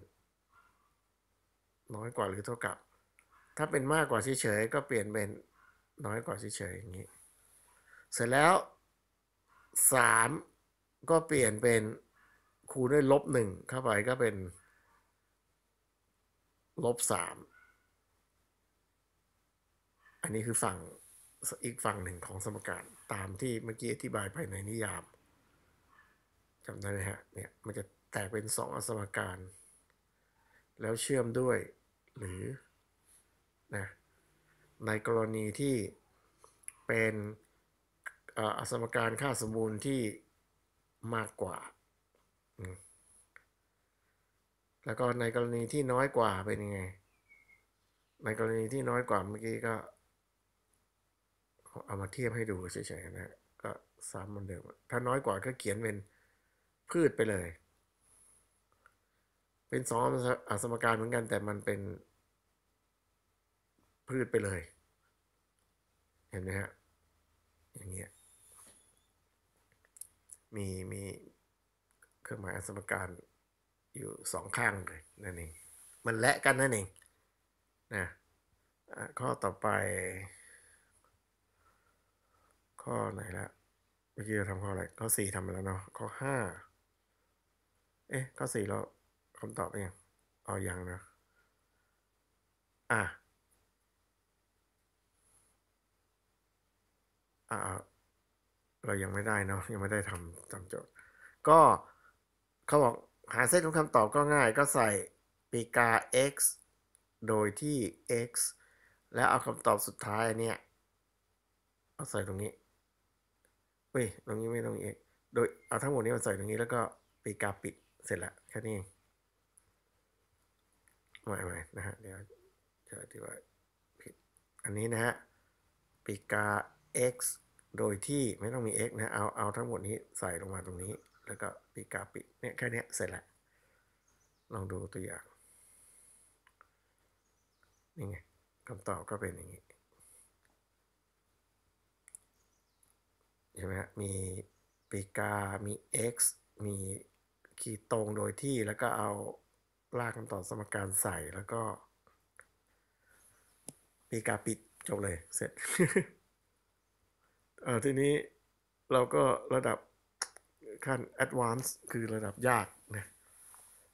น้อยกว่าหรือเท่ากับ ถ้าเป็นมากกว่าเฉยๆก็เปลี่ยนเป็นน้อยกว่าเฉยๆอย่างนี้ เสร็จแล้วสามก็เปลี่ยนเป็นคูณด้วยลบหนึ่งเข้าไปก็เป็นลบสามอันนี้คือฝั่งอีกฝั่งหนึ่งของสมการตามที่เมื่อกี้อธิบายไปในนิยามจำได้ไหมฮะ เนี่ย มันจะแตกเป็นสองอสมการ แล้วเชื่อมด้วยหรือนะในกรณีที่เป็นอสมการค่าสมบูรณ์ที่มากกว่า แล้วก็ในกรณีที่น้อยกว่าเป็นยังไง ในกรณีที่น้อยกว่าเมื่อกี้ก็ เอามาเทียบให้ดูเฉยๆนะก็ซ้ำเหมือนเดิม ถ้าน้อยกว่าก็เขียนเป็นพืชไปเลย เป็นสองอสมการเหมือนกันแต่มันเป็นพืชไปเลย เห็นไหมฮะ อย่างเงี้ยมีมีเครื่องหมายสมการอยู่สองข้างเลยนั่นเองมันและกันนั่นเองนะข้อต่อไป ข้อไหนละเมื่อกี้เราทำข้ออะไร ข้อสี่ทำไปแล้วเนาะข้อห้าเอ๊ะ ข้อสี่เราคำตอบเป็นยังเอาอยังนะอ่ะ อ่าเรายังไม่ได้เนาะยังไม่ได้ทำตามโจทย์ก็ เขาบอก หาเส้นของคำตอบก็ง่าย ก็ใส่ปีกา x โดยที่ x แล้วเอาคำตอบสุดท้ายเนี่ยเอาใส่ตรงนี้เว้ยตรงนี้ไม่ตรงนี้โดยเอาทั้งหมดนี้มาใส่ตรงนี้แล้วก็ปีกาปิดเสร็จละแค่นี้ไม่ไม่นะฮะ เดี๋ยวจะอธิบายผิด อันนี้นะฮะ ปีกา x โดยที่ไม่ต้องมี x นะ เอา เอาทั้งหมดนี้ใส่ลงมาตรงนี้ แล้วก็ปีกาปิดเนี่ยแค่นี้เสร็จละ ลองดูตัวอย่าง นี่ไงคำตอบก็เป็นอย่างนี้ใช่ไหมฮะมีปีกา มี x มีขีดตรงโดยที่แล้วก็เอาลากคำตอบสมการใส่ แล้วก็ ปีกาปิดจบเลยเสร็จทีนี้เราก็ระดับขั้น advanced คือระดับยากนะ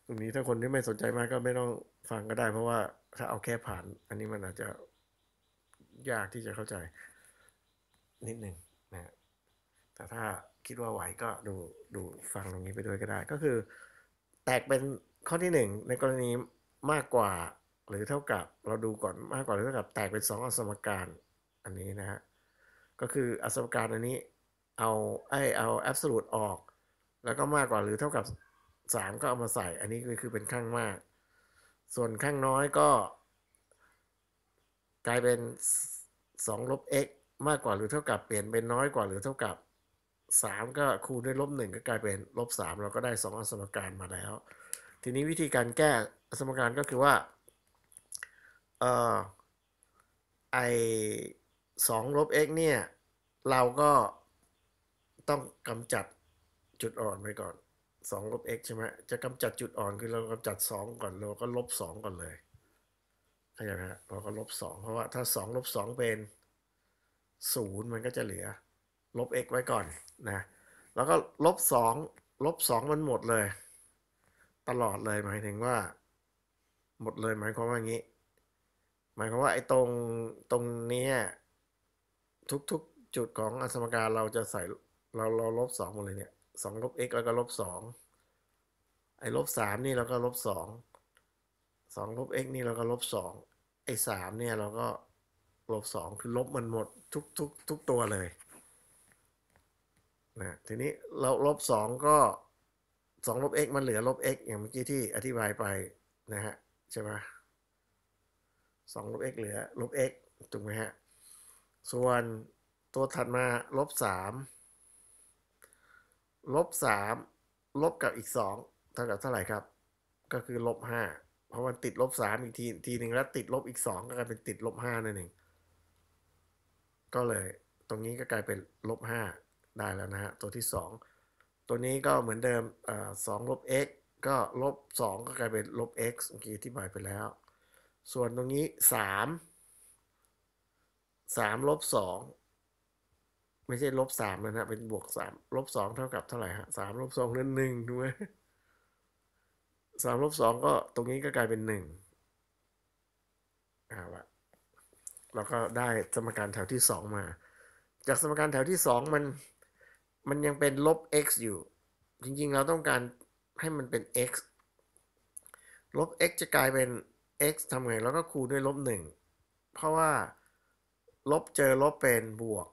ตรงนี้ถ้าคนที่ไม่สนใจมากก็ไม่ต้องฟังก็ได้ เพราะว่าถ้าเอาแค่ผ่าน อันนี้มันอาจจะยากที่จะเข้าใจ นิดหนึ่งนะแต่ถ้าคิดว่าไหวก็ดูดูฟังตรงนี้ไปด้วยก็ได้ ก็คือ แตกเป็นข้อที่หนึ่งในกรณีมากกว่า หรือเท่ากับเราดูก่อนมากกว่าหรือเท่ากับแตกเป็นสองอสมการอันนี้นะฮะก็คืออสมการอันนี้เอาไอเอาแอบสูตรออกแล้วก็มากกว่าหรือเท่ากับ 3 ก็เอามาใส่อันนี้ก็คือเป็นข้างมาก ส่วนข้างน้อยก็ กลายเป็น2ลบ x มากกว่าหรือเท่ากับเปลี่ยนเป็นน้อยกว่าหรือเท่ากับ 3 ก็คูณด้วยลบ1ก็กลายเป็นลบ3เราก็ได้ 2 อสมการมาแล้ว ทีนี้วิธีการแก้อสมการก็คือว่าเอ่อไอสองลบเอ็กเนี่ยเราก็ต้องกำจัดจุดอ่อนไปก่อนสองลบเอ็กใช่ไหมจะกำจัดจุดอ่อนคือเรากำจัดสองก่อนเราก็ลบสองก่อนเลยเข้าใจไหมเราก็ลบสองเพราะว่าถ้าสองลบสองเป็นศูนย์มันก็จะเหลือลบเอ็กไว้ก่อนนะแล้วก็ลบสองลบสองมันหมดเลย ตลอดเลยหมายถึงว่า หมดเลย หมายความว่างี้ หมายความว่าไอ้ตรงตรงนี้ทุกๆ จุดของอสมการเราจะใส่ เราเราลบสองหมดเลยเนี่ยสองลบ x แล้วก็ลบสองไอ้ลบสามนี่เราก็ลบสองสองลบ x นี่เราก็ลบสองไอ้สามเนี่ยเราก็ลบสองคือลบมันหมด ทุกทุกทุกตัวเลยนะทีนี้เราลบสองก็สองลบ x มันเหลือลบ x อย่างเมื่อกี้ที่อธิบายไป นะฮะ ใช่ไหมสองลบ x เหลือลบ x ถูกไหมฮะส่วนตัวถัดมาลบ3ลบ3ลบกับอีก2เท่ากับเท่าไหร่ครับ ก็คือลบ5เพราะมันติดลบ3อีกทีทีหนึ่งแล้วติดลบอีก2 ก็กลายเป็นติดลบ5นั่นเองก็เลยตรงนี้ก็กลายเป็นลบ5ได้แล้วนะฮะ ตัวที่ 2 ตัวนี้ก็เหมือนเดิมสองลบ x ก็ลบ2ก็กลายเป็นลบ x เมื่อกี้อธิบายไปแล้ว ส่วนตรงนี้ 3สามลบสองไม่ใช่ลบสามนะฮะเป็นบวกสามลบสองเท่ากับเท่าไหร่ฮะสามลบสองนั่นหนึ่งถูกไหมสามลบสองก็ตรงนี้ก็กลายเป็นหนึ่งเอาละเราก็ได้สมการแถวที่สองมา จากสมการแถวที่สองมันมันยังเป็นลบ x อยู่ จริง ๆ เราต้องการให้มันเป็น x ลบ x จะกลายเป็น x ทำไงเราก็คูณด้วยลบหนึ่งเพราะว่าลบเจอลบเป็นบวก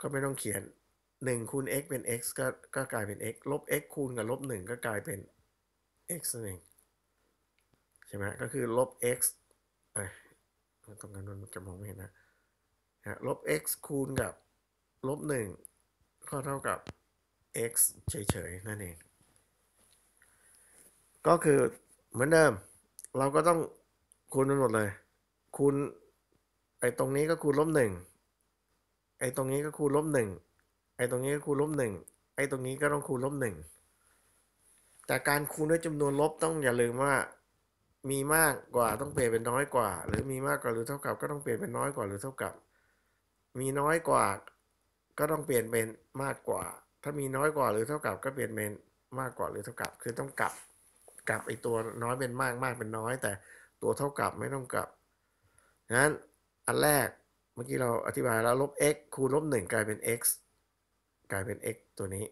ก็ไม่ต้องเขียน1คูณ x เป็น x ก็ก็กลายเป็น x ลบ x คูณกับลบ1ก็กลายเป็น x นั่นเองใช่ไหมก็คือลบ x ไอ้ตรงนั้นมันจะมองไม่เห็นนะฮะลบ x คูณกับลบ1ก็เท่ากับ x เฉยๆนั่นเอง ก็คือเหมือนเดิม เราก็ต้องคูณทั้งหมดเลยคูณไอ้ตรงนี้ก็คูณลบหนึ่งไอ้ตรงนี้ก็คูณลบหนึ่ง ไอ้ตรงนี้ก็คูณลบหนึ่ง ไอ้ตรงนี้ก็ต้องคูณลบหนึ่งแต่การคูณด้วยจำนวนลบต้องอย่าลืมว่ามีมากกว่าต้องเปลี่ยนเป็นน้อยกว่า หรือมีมากกว่าหรือเท่ากับ ก็ต้องเปลี่ยนเป็นน้อยกว่าหรือเท่ากับ มีน้อยกว่า ก็ต้องเปลี่ยนเป็นมากกว่า ถ้ามีน้อยกว่าหรือเท่ากับ ก็เปลี่ยนเป็นมากกว่าหรือเท่ากับ คือต้องกลับกลับไอตัวน้อยเป็นมากมากเป็นน้อยแต่ตัวเท่ากับไม่ต้องกลับนั้นอันแรก เมื่อกี้เราอธิบายแล้วลบ x คูณลบ1กลายเป็น x กลายเป็น x ตัวนี้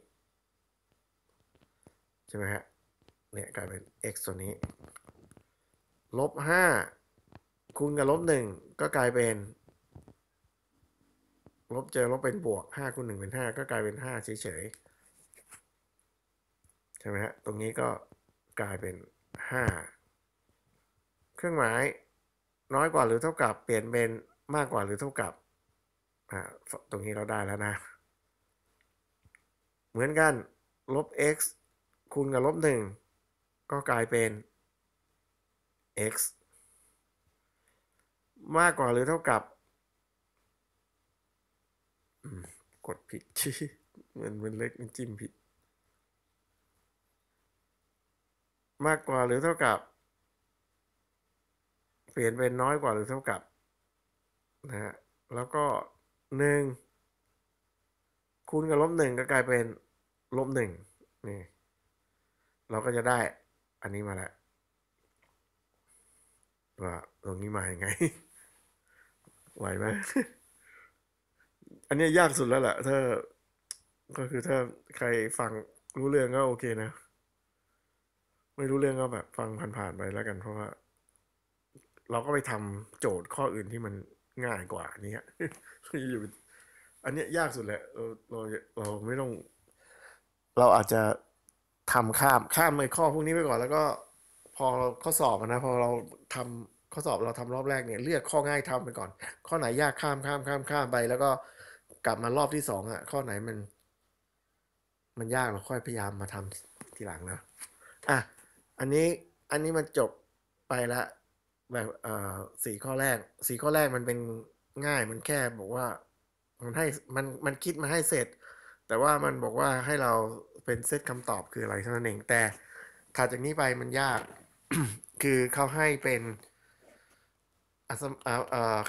ใช่ไหมฮะเนี่ยกลายเป็น x ตัวนี้ลบ5คูณกับลบ1ก็กลายเป็นลบเจอลบเป็นบวก5คูณ1เป็น5 ก็กลายเป็น5เฉยๆใช่ไหมฮะตรงนี้ก็กลายเป็น 5 เครื่องหมายน้อยกว่าหรือเท่ากับเปลี่ยนเป็นมากกว่าหรือเท่ากับตรงนี้เราได้แล้วนะ เหมือนกันลบ x คูณกับลบหนึ่งก็กลายเป็น x มากกว่าหรือเท่ากับกดผิดชี้มันมันเล็กมันจิ้มผิด มากกว่าหรือเท่ากับเปลี่ยนเป็นน้อยกว่าหรือเท่ากับนะฮะแล้วก็หนึ่งคูณกับลบหนึ่งก็กลายเป็นลบหนึ่งนี่ เราก็จะได้ อันนี้มาแล้วว่าตรงนี้มาอย่างไงไหวไหมอันนี้ยากสุดแล้วแหละถ้าก็คือถ้า ใครฟังรู้เรื่องก็โอเคนะไม่รู้เรื่องก็แบบ ฟังผ่านๆไปแล้วกันเพราะว่าเราก็ไปทำโจทย์ข้ออื่นที่มันง่ายกว่านี้อรับอันนี้ยากสุดแหละเราเราเราไม่ต้อง เราอาจจะทำข้าม ข้ามไปข้อพวกนี้ไปก่อน แล้วก็พอเราข้อสอบนะ พอเราทำข้อสอบเราทำรอบแรกเนี่ย เลือกข้อง่ายทำไปก่อน ข้อไหนยากข้ามข้ามข้ามข้ามไป แล้วก็กลับมารอบที่สองอ่ะ ข้อไหนมัน มันยากเราค่อยพยายามมาทำทีหลังนะ อ่ะ อันนี้ อันนี้มันจบไปละแบบสี่ข้อแรก สี่ข้อแรกมันเป็นง่าย มันแค่บอกว่ามันให้มันมันคิดมาให้เสร็จ แต่ว่ามันบอกว่าให้เราเป็นเซตคำตอบคืออะไรเท่านั้นเอง แต่ถาดจากนี้ไปมันยากคือเขาให้เป็น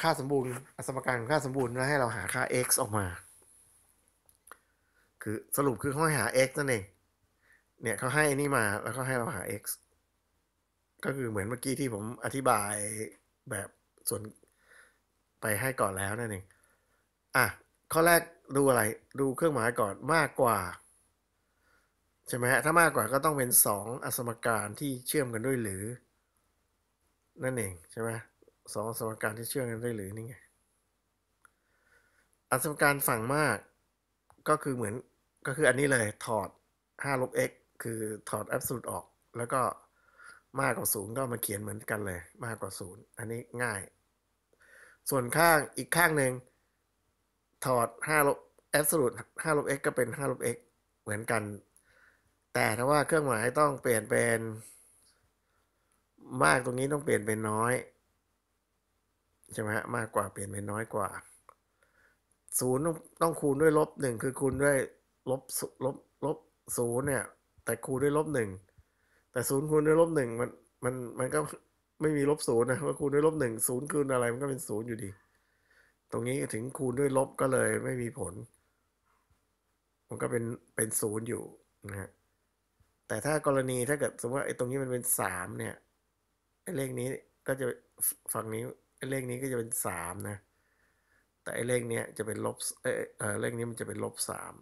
ค่าสมบูรณ์อสมการค่าสมบูรณ์แล้วให้เราหาค่า x ออกมา คือสรุปคือเขาให้หา x นั่นเองเนี่ยเขาให้นี่มาแล้วก็ให้เราหา x ก็คือเหมือนเมื่อกี้ที่ผมอธิบายแบบส่วน ไปให้ก่อนแล้วนั่นเองอ่ะข้อแรกดูอะไรดูเครื่องหมายก่อนมากกว่าใช่ไหมฮะถ้ามากกว่าก็ต้องเป็นสองอสมการที่เชื่อมกันด้วยหรือนั่นเองใช่ไหมสองอสมการที่เชื่อมกันด้วยหรือนี่ไงอสมการฝั่งมาก ก็คือเหมือนก็คืออันนี้เลย ถอด5ลบ x คือถอดแอบสูตรออก แล้วก็มากกว่าศูนย์ก็มาเขียนเหมือนกันเลย มากกว่าศูนย์อันนี้ง่าย ส่วนข้างอีกข้างหนึ่งถอด5ลบ absolute 5ลบ x ก็เป็น5ลบ x เหมือนกัน แต่ถ้าว่าเครื่องหมายต้องเปลี่ยนเป็น มากตรงนี้ต้องเปลี่ยนเป็นน้อย ใช่ไหมฮะมากกว่าเปลี่ยนเป็นน้อยกว่าศูนย์ต้องต้องคูณด้วยลบหนึ่งคือคูณด้วยลบลบลบศูนย์เนี่ย แต่คูณด้วยลบหนึ่งแต่ศูนย์คูณด้วยลบหนึ่งมันมันมันก็ไม่มีลบศูนย์นะว่าคูณด้วยลบหนึ่งศูนย์คูณอะไร มันก็เป็นศูนย์อยู่ดี ตรงนี้ถึงคูณด้วยลบก็เลยไม่มีผล มันก็เป็นเป็นศูนย์อยู่นะฮะแต่ถ้ากรณีถ้าเกิดสมมติว่าไอ้ตรงนี้มันเป็นสามเนี่ยไอ้เลขนี้ก็จะฝั่งนี้ไอ้เลขนี้ก็จะเป็นสามนะแต่ไอ้เลขเนี้ยจะเป็นลบเออเลขนี้มันจะเป็นลบสาม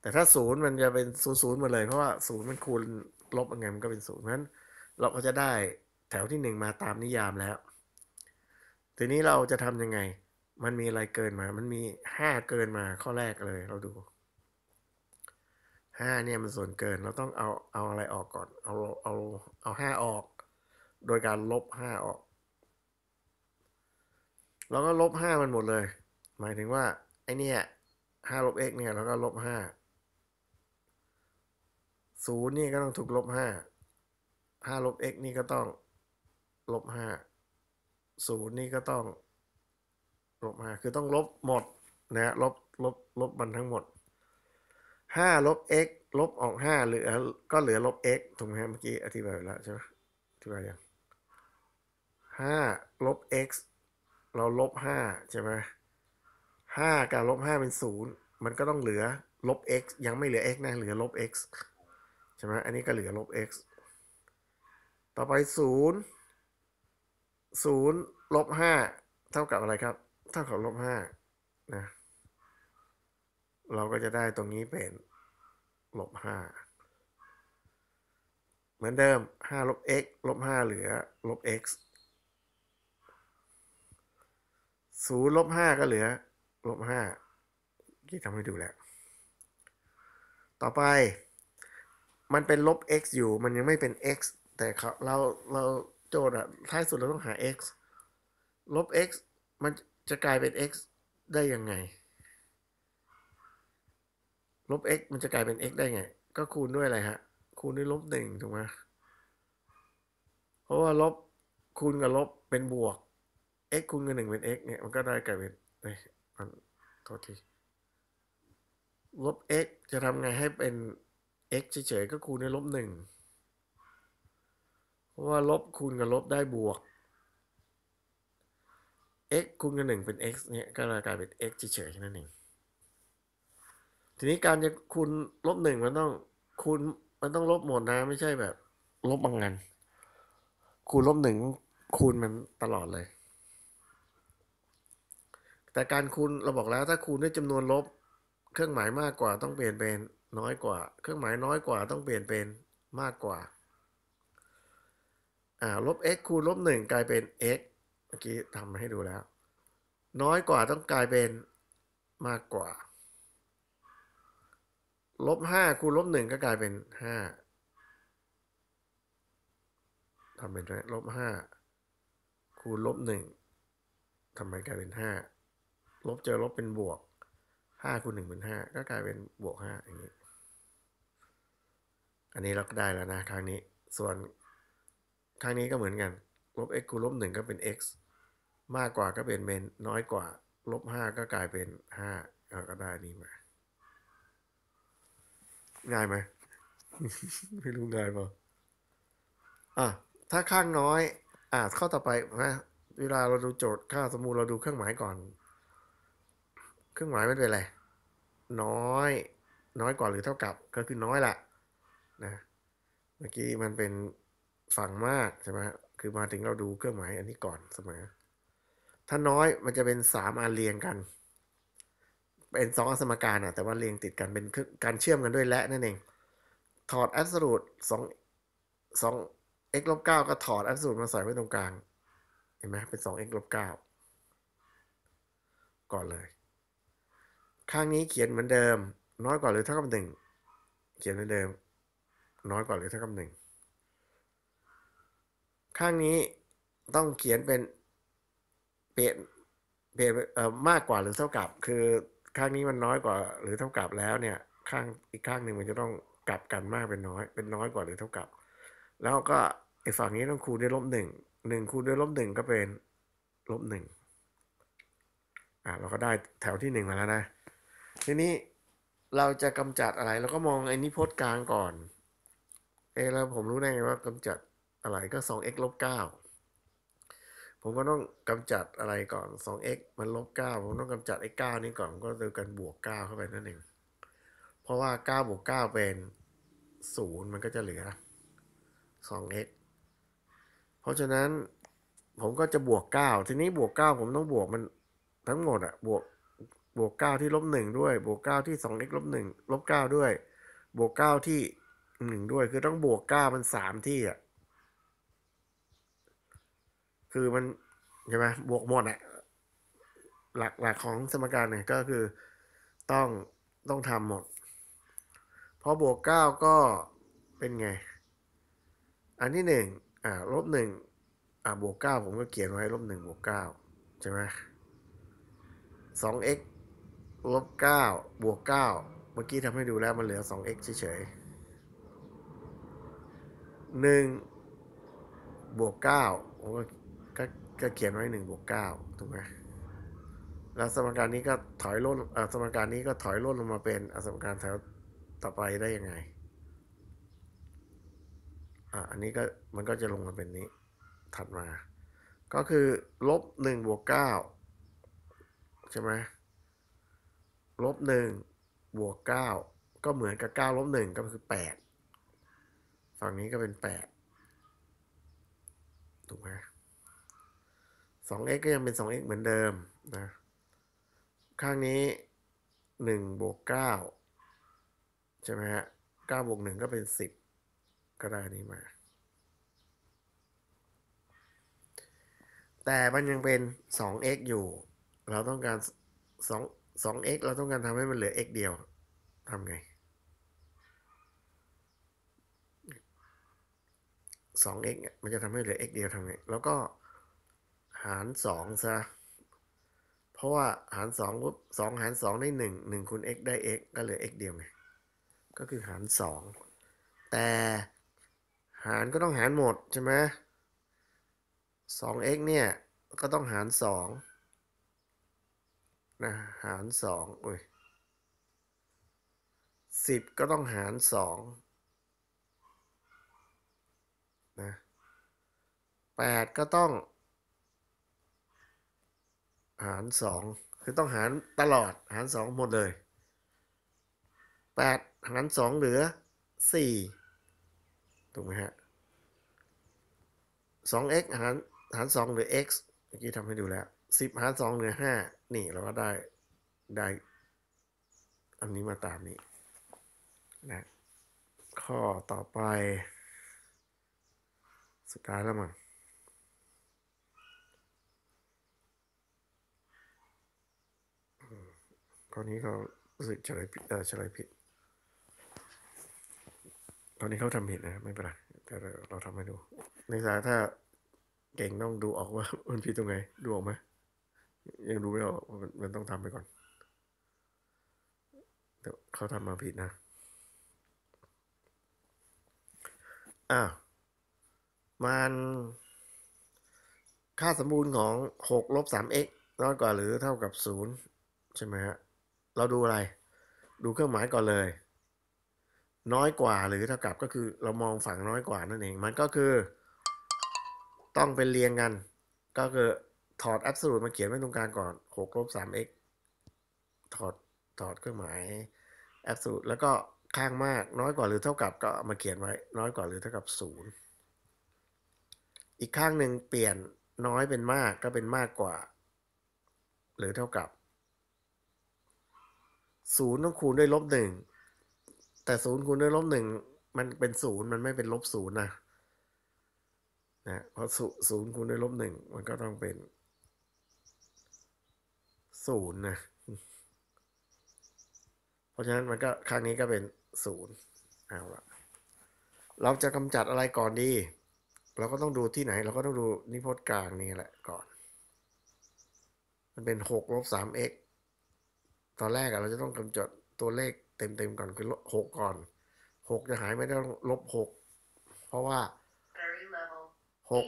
แต่ถ้าศูนย์มันจะเป็นศูนย์ศูนย์หมดเลยเพราะว่าศูนย์มันคูณลบยังไงมันก็เป็นศูนย์นั้น เราก็จะได้แถวที่หนึ่งมาตามนิยามแล้ว ทีนี้เราจะทำยังไง มันมีอะไรเกินมา มันมีห้าเกินมาข้อแรกเลยเราดูห้าเนี่ยมันส่วนเกิน เราต้องเอาเอาอะไรออกก่อน เอาเอาเอาห้าออก โดยการลบห้าออกเราก็ลบห้ามันหมดเลย หมายถึงว่าไอเนี่ยห้าลบเอ็กเนี่ยเราก็ลบห้าศูนย์นี่ก็ต้องถูกลบห้าห้าลบ x นี่ก็ต้องลบห้าศูนย์นี่ก็ต้องลบห้าคือต้องลบหมดนะลบ ลบ ลบมันทั้งหมดห้าลบ x ลบออกห้าเหลือ ก็เหลือลบ x ถูกไหมเมื่อกี้อธิบายไปแล้วใช่ไหมอธิบายยังห้าลบ x เราลบห้าใช่ไหมห้ากับลบห้าเป็นศูนย์มันก็ต้องเหลือลบ x ยังไม่เหลือ x นะ เหลือลบ x ใช่ไหม อันนี้ก็เหลือลบ x ต่อไป 0 0ลบ5เท่ากับอะไรครับ เท่ากับลบ5นะ เราก็จะได้ตรงนี้เป็น ลบ 5 เหมือนเดิม 5 ลบ x ลบ5เหลือ ลบ x 0ลบ5 ก็เหลือ ลบ5ที่ทำให้ดูแล้ว ต่อไปมันเป็นลบ x อยู่ มันยังไม่เป็น x แต่เราเราโจทย์อะท้ายสุด เราต้องหา x ลบ x มันจะกลายเป็น x ได้ยังไง ลบ x มันจะกลายเป็น x ได้ไง ก็คูณด้วยอะไรฮะ คูณด้วยลบหนึ่งถูกไหมเพราะว่าลบคูณกับลบเป็นบวก x คูณกับหนึ่งเป็น x เนี่ยมันก็ได้กลายเป็นเอ้ยมันโทษทีลบ x จะทำไงให้เป็น x เฉยๆก็คูณด้วยลบหนึ่งเพราะว่าลบคูณกับลบได้บวก x คูณกับหนึ่งเป็น x เนี่ยก็กลายเป็น x เฉยๆนั่นเอง ทีนี้การจะคูณลบหนึ่งมันต้องคูณมันต้องลบหมดนะไม่ใช่แบบลบบางงานคูณลบหนึ่งคูณมันตลอดเลย แต่การคูณเราบอกแล้วถ้าคูณด้วยจำนวนลบเครื่องหมายมากกว่าต้องเปลี่ยนเป็นน้อยกว่า เครื่องหมายน้อยกว่าต้องเปลี่ยนเป็นมากกว่าอ่าลบ x คูณลบ1กลายเป็น x เมื่อกี้ทำมาให้ดูแล้ว น้อยกว่าต้องกลายเป็นมากกว่าลบ5คูณลบ1ก็กลายเป็น5ทำเป็นไลบ5คูณลบ1ทำไมกลายเป็น 5 ลบเจอลบเป็นบวก5คูณ1เป็น5ก็กลายเป็นบวก5อย่างนี้อันนี้เราก็ได้แล้วนะครั้งนี้ ส่วน ครั้งนี้ก็เหมือนกัน ลบ x คูณลบ1ก็เป็น x มากกว่าก็เป็นเมนน้อยกว่า ลบ5ก็กลายเป็น5เราก็ได้นี่มาง่ายไหมไม่รู้ง่ายป่ะอ่ะ ถ้าข้างน้อย อ่ะข้อต่อไปนะเวลาเราดูโจทย์ค่าสมมูลเราดูเครื่องหมายก่อน เครื่องหมายไม่เป็นไร น้อย น้อยกว่าหรือเท่ากับ ก็คือน้อยแหละนะเมื่อกี้มันเป็นฝั่งมากใช่ไหมคือมาถึงเราดูเครื่องหมายอันนี้ก่อนเสมอถ้าน้อยมันจะเป็นสามอันเรียงกัน เป็นสองอสมการอะแต่ว่าเรียงติดกันเป็นการเชื่อมกันด้วยและนั่นเอง ถอดแอสซูดสองสอง x ลบเก้าก็ถอดแอสซูดมาใส่ไว้ตรงกลาง เห็นไหมเป็นสอง x ลบเก้าก่อนเลย ข้างนี้เขียนเหมือนเดิม น้อยกว่าหรือเท่ากับหนึ่งเขียนเหมือนเดิมน้อยกว่าหรือเท่ากับหนึ่งข้างนี้ต้องเขียนเป็นเปลี่ยนเปลี่ยนเอ่อมากกว่าหรือเท่ากับ คือข้างนี้มันน้อยกว่าหรือเท่ากับแล้วเนี่ยข้างอีกข้างหนึ่งมันจะต้องกลับกันมากเป็นน้อย เป็นน้อยกว่าหรือเท่ากับ แล้วก็ไอ้ฝั่งนี้ต้องคูณด้วยลบหนึ่งหนึ่งคูณด้วยลบหนึ่งก็เป็นลบหนึ่งอ่ะเราก็ได้แถวที่หนึ่งมาแล้วนะทีนี้เราจะกำจัดอะไรเราก็มองไอ้นิพจน์กลางก่อนเอแล้วผมรู้ได้ไงว่ากำจัดอะไรก็ 2x ลบ9ผมก็ต้องกำจัดอะไรก่อน 2x มันลบ9ผมต้องกำจัดไอ้9นี้ก่อนผมก็โดยการบวก 9 เข้าไปนั่นเองเพราะว่า 9 บวก 9 เป็น 0 มันก็จะเหลือ 2x เพราะฉะนั้นผมก็จะบวก 9 ทีนี้บวก 9 ผมต้องบวกมันทั้งหมดอะบวกบวก 9 ที่ลบ1ด้วยบวก9ที่ 2x ลบ1ลบ9ด้วย บวก 9 ที่หนึ่งด้วย คือต้องบวกเก้ามันสามที่ อ่ะ คือ มัน ใช่ไหมบวกหมดอ่ะหลักหลักของสมการ เนี่ย ก็คือต้องต้องทำหมดพอบวกเก้าก็เป็นไง อันที่หนึ่งอ่าลบหนึ่งอ่าบวกเก้าผมก็เขียนไว้ลบหนึ่งบวกเก้าใช่ไหมสอง x ลบเก้าบวกเก้าเมื่อกี้ทำให้ดูแล้ว มันเหลือสอง x เฉยหนึ่งบวกเก้าผมก็ก็เขียนไว้หนึ่งบวกเก้าถูกไหมแล้วสมการนี้ก็ถอยล่นสมการนี้ก็ถอยล่นลงมาเป็นสมการแถวต่อไปได้ยังไงอ่าอันนี้ก็มันก็จะลงมาเป็นนี้ ถัดมา ก็คือ ลบหนึ่งบวกเก้าใช่ไหมลบหนึ่งบวกเก้าก็เหมือนกับเก้าลบหนึ่งก็คือแปดฝั่งนี้ก็เป็นแปดถูกไหมสอง x ก็ยังเป็นสอง x เหมือนเดิมนะข้างนี้หนึ่งบวกเก้าใช่ไหมฮะเก้าบวกหนึ่งก็เป็นสิบก็ได้นี้มา แต่มันยังเป็นสอง x อยู่ เราต้องการสสององ 2x เราต้องการทำให้มันเหลือ x เดียวทำไงสองเนี่ยมันจะทำให้เหลือเอกเดียวทำไง แล้วก็หารสองซะเพราะว่าหารงปุ๊บงหารสองได้หหนนึึ่ง่งคูณเอกได้เ็กก็เหลือเอกเดียวไง ก็คือหารสองแต่หารก็ต้องหารหมดใช่ไหมสองเอกเนี่ย ก็ต้องหารสองนะหารสงโอ้ยสิบก็ต้องหารสอง8 ก็ต้อง หาร 2 คือต้องหารตลอดหาร 2 หมดเลย 8 หาร 2 เหลือ4ถูกไหมฮะ 2x หารหาร2เหลือ x เมื่อกี้ทำให้ดูแล้ว 10 หาร 2 เหลือ 5 นี่เราก็ได้ ได้ อันนี้มาตามนี้นะข้อต่อไปสุดท้ายแล้วมั้งตอนนี้เขารู้สึกเฉลยผิดเออฉลยผิด ตอนนี้เขาทำผิดนะ ไม่เป็นไรแต่เราทำให้ดูในสาถ้าเก่งต้องดูออกว่ามันผิดตรงไหนดูออกไหมยังดูไม่ออกมันต้องทำไปก่อนเดี๋ยวเขาทำมาผิดนะอ้าวมัน ค่าสมบูรณ์ของ6ลบ 3x น้อยกว่าหรือเท่ากับ 0 ใช่ไหมฮะเราดูอะไร ดูเครื่องหมายก่อนเลย น้อยกว่าหรือเท่ากับก็คือเรามองฝั่งน้อยกว่านั่นเอง มันก็คือ ต้องเป็นเรียงกัน ก็คือถอดแอบสูตรมาเขียนไว้ตรงกลางก่อน6ลบ 3x ถอดถอดเครื่องหมายแอบสูตรแล้วก็ข้างมากน้อยกว่าหรือเท่ากับก็มาเขียนไว้ น้อยกว่าหรือเท่ากับ 0 อีกข้างหนึ่งเปลี่ยนน้อยเป็นมากก็เป็นมากกว่า หรือเท่ากับศูนย์ต้องคูณด้วยลบหนึ่งแต่ศูนย์คูณด้วยลบหนึ่งมันเป็นศูนย์มันไม่เป็นลบศูนย์นะนะเพราะศูนย์คูณด้วยลบหนึ่งมันก็ต้องเป็นศูนย์นะเพราะฉะนั้นมันก็ครั้งนี้ก็เป็นศูนย์เอาละเราจะกำจัดอะไรก่อนดีเราก็ต้องดูที่ไหน เราก็ต้องดูนิพจน์กลางนี่แหละก่อน มันเป็นหกลบสามเอ็กซ์ตอนแรกเราจะต้องกำจัดตัวเลขเต็มๆก่อนคือหกก่อนหกจะหายไม่ได้ลบหกเพราะว่าหก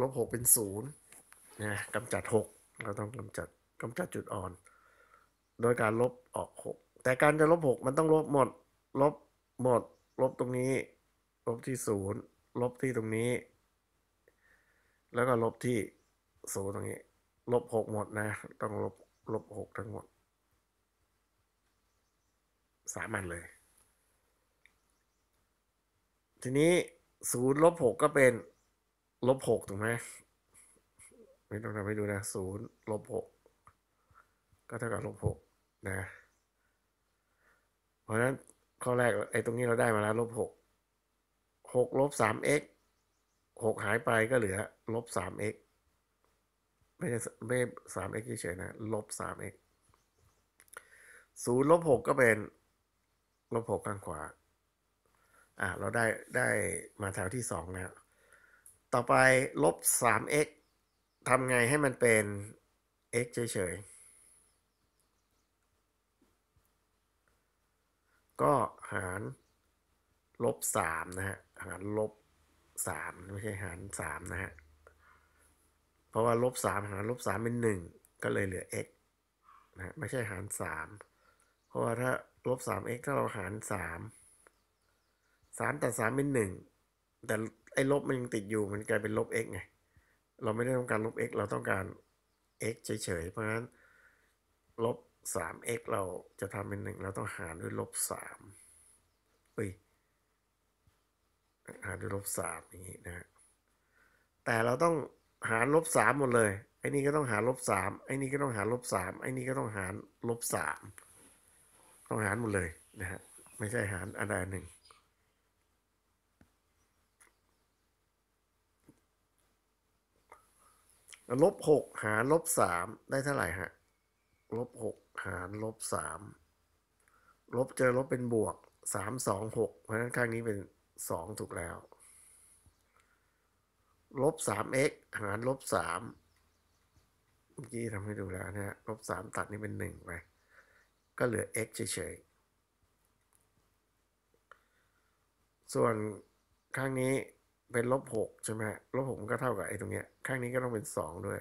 ลบหกเป็นศูนย์นะกำจัดหกเราต้องกำจัดกำจัดจุดอ่อน โดยการลบออกหกแต่การจะลบหกมันต้องลบหมด ลบหมด ลบตรงนี้ ลบที่ศูนย์ลบที่ตรงนี้ แล้วก็ลบที่ศูนย์ตรงนี้ ลบหกหมดนะ ต้องลบลบหกทั้งหมดสามันเลย ทีนี้ศูนย์ลบหกก็เป็นลบหกถูกไหม ไม่ต้องทำให้ดูนะศูนย์ลบหก ก็เท่ากับลบหกนะ เพราะนั้นข้อแรกไอ้ตรงนี้เราได้มาแล้วลบหกหกลบสามเอ็กหกหายไปก็เหลือลบสามเอ็กไม่ใช่ไม่สามเอ็กเฉยนะลบสามเอ็กศูนย์ลบหกก็เป็นลบหกข้างขวาอ่าเราได้ได้มาแถวที่สองแล้ว ต่อไปลบสาม x ทำไงให้มันเป็น x เฉยๆก็หารลบสามนะฮะ หารลบสามไม่ใช่หารสามนะฮะ เพราะว่าลบสามหารลบสามเป็นหนึ่งก็เลยเหลือ x นะไม่ใช่หารสามเพราะว่าถ้าลบ 3x ถ้าเราหาร 3 3ตัด3เป็น 1 แต่ไอ้ลบมันยังติดอยู่มันกลายเป็นลบ x ไงเราไม่ได้ต้องการลบ x เราต้องการ x เฉยๆเพราะฉะนั้นลบ 3x เราจะทำเป็น1เราต้องหารด้วยลบ3เอ้ยหารด้วยลบ3อย่างนี้นะแต่เราต้องหารลบ3หมดเลยไอ้นี่ก็ต้องหารลบ3ไอ้นี่ก็ต้องหารลบ3ไอ้นี่ก็ต้องหารลบ3ต้องหารหมดเลยนะฮะไม่ใช่หารอันใดหนึ่งลบหกหารลบสามได้เท่าไหร่ฮะลบหกหารลบสามลบเจอลบเป็นบวกสามสองหกเพราะฉะนั้นข้างนี้เป็นสองถูกแล้วลบสามเอ็กหารลบสามเมื่อกี้ทำให้ดูแล้วนะฮะลบสามตัดนี่เป็นหนึ่งไปก็เหลือ x เฉยๆส่วนข้างนี้เป็นลบหกใช่ไหมลบหกก็เท่ากับไอ้ตรงเนี้ย ข้างนี้ก็ต้องเป็นสองด้วย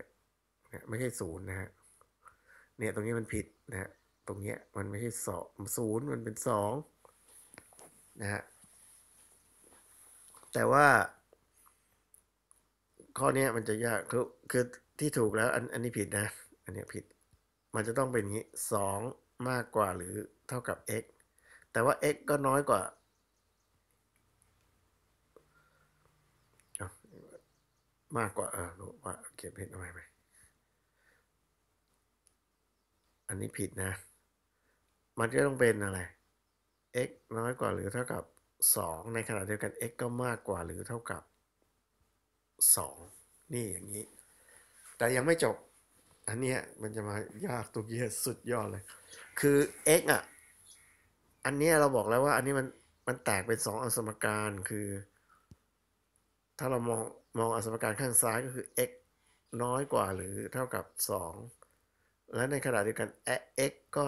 นะไม่ใช่ศูนย์นะฮะ เนี่ยตรงนี้มันผิดนะฮะ ตรงเนี้ยมันไม่ใช่สองศูนย์มันเป็นสองนะฮะ แต่ว่า ข้อนี้มันจะยาก คือ คือที่ถูกแล้ว อัน อันนี้ผิดนะ อันนี้ผิด มันจะต้องเป็นอย่างนี้สองมากกว่าหรือเท่ากับ x แต่ว่า x ก็น้อยกว่ามากกว่าเอ่้ว่าเขียนผิดทำไมไหมอันนี้ผิดนะ มันก็ต้องเป็นอะไร x น้อยกว่าหรือเท่ากับ 2 ในขณะเดียวกัน x ก็มากกว่าหรือเท่ากับ 2นี่อย่างนี้ แต่ยังไม่จบอันเนี้ยมันจะมายากตัวเกียสุดยอดเลย คือ x อ่ะอันเนี้ย เราบอกแล้วว่าอันนี้มันมันแตกเป็นสองอสมการ คือ ถ้าเรามองมองอสมการข้างซ้ายก็คือ x น้อยกว่าหรือเท่ากับ 2 และในขณะเดียวกัน x ก็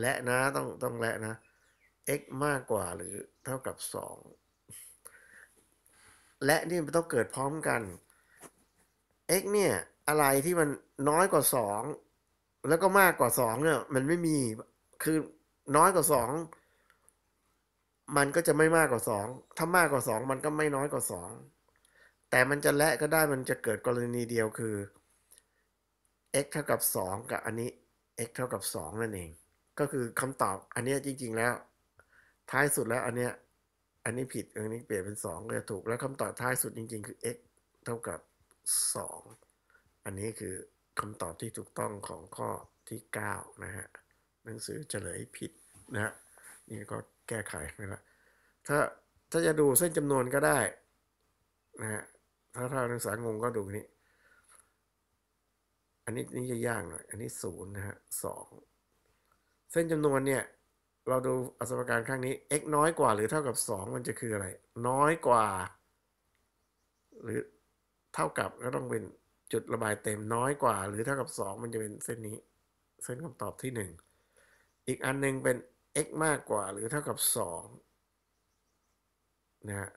และนะต้องต้องและนะ x มากกว่าหรือเท่ากับ 2 และนี่มันต้องเกิดพร้อมกัน x เนี่ยอะไรที่มันน้อยกว่าสองแล้วก็มากกว่าสองเนี่ยมันไม่มี คือน้อยกว่าสองมันก็จะไม่มากกว่าสองถ้ามากกว่าสองมันก็ไม่น้อยกว่าสองแต่มันจะและก็ได้มันจะเกิดกรณีเดียวคือ x เท่ากับสองกับอันนี้ x เท่ากับสองนั่นเอง ก็คือคำตอบอันนี้จริง ๆ แล้ว ท้ายสุดแล้วอันเนี้ยอันนี้ผิดอันนี้เปลี่ยนเป็นสองก็จะถูกแล้วคำตอบท้ายสุดจริง ๆคือ x เท่ากับสองอันนี้คือคำตอบที่ถูกต้องของข้อที่9นะฮะหนังสือเฉลยผิดนะฮะนี่ก็แก้ไขไปละถ้าถ้าจะดูเส้นจำนวนก็ได้นะฮะถ้าถ้านักศึกษางงก็ดูนี้ อันนี้นี่จะยากหน่อยอันนี้ศูนย์นะฮะสองเส้นจำนวนเนี่ยเราดูอสมการข้างนี้ x น้อยกว่า หรือเท่ากับ 2 มันจะคืออะไร น้อยกว่า หรือ เท่ากับก็ต้องเป็นจุดระบายเต็มน้อยกว่าหรือเท่ากับ2มันจะเป็นเส้นนี้ เส้นคำตอบที่ 1 อีกอันนึงเป็น x มากกว่าหรือเท่ากับ 2นะฮะ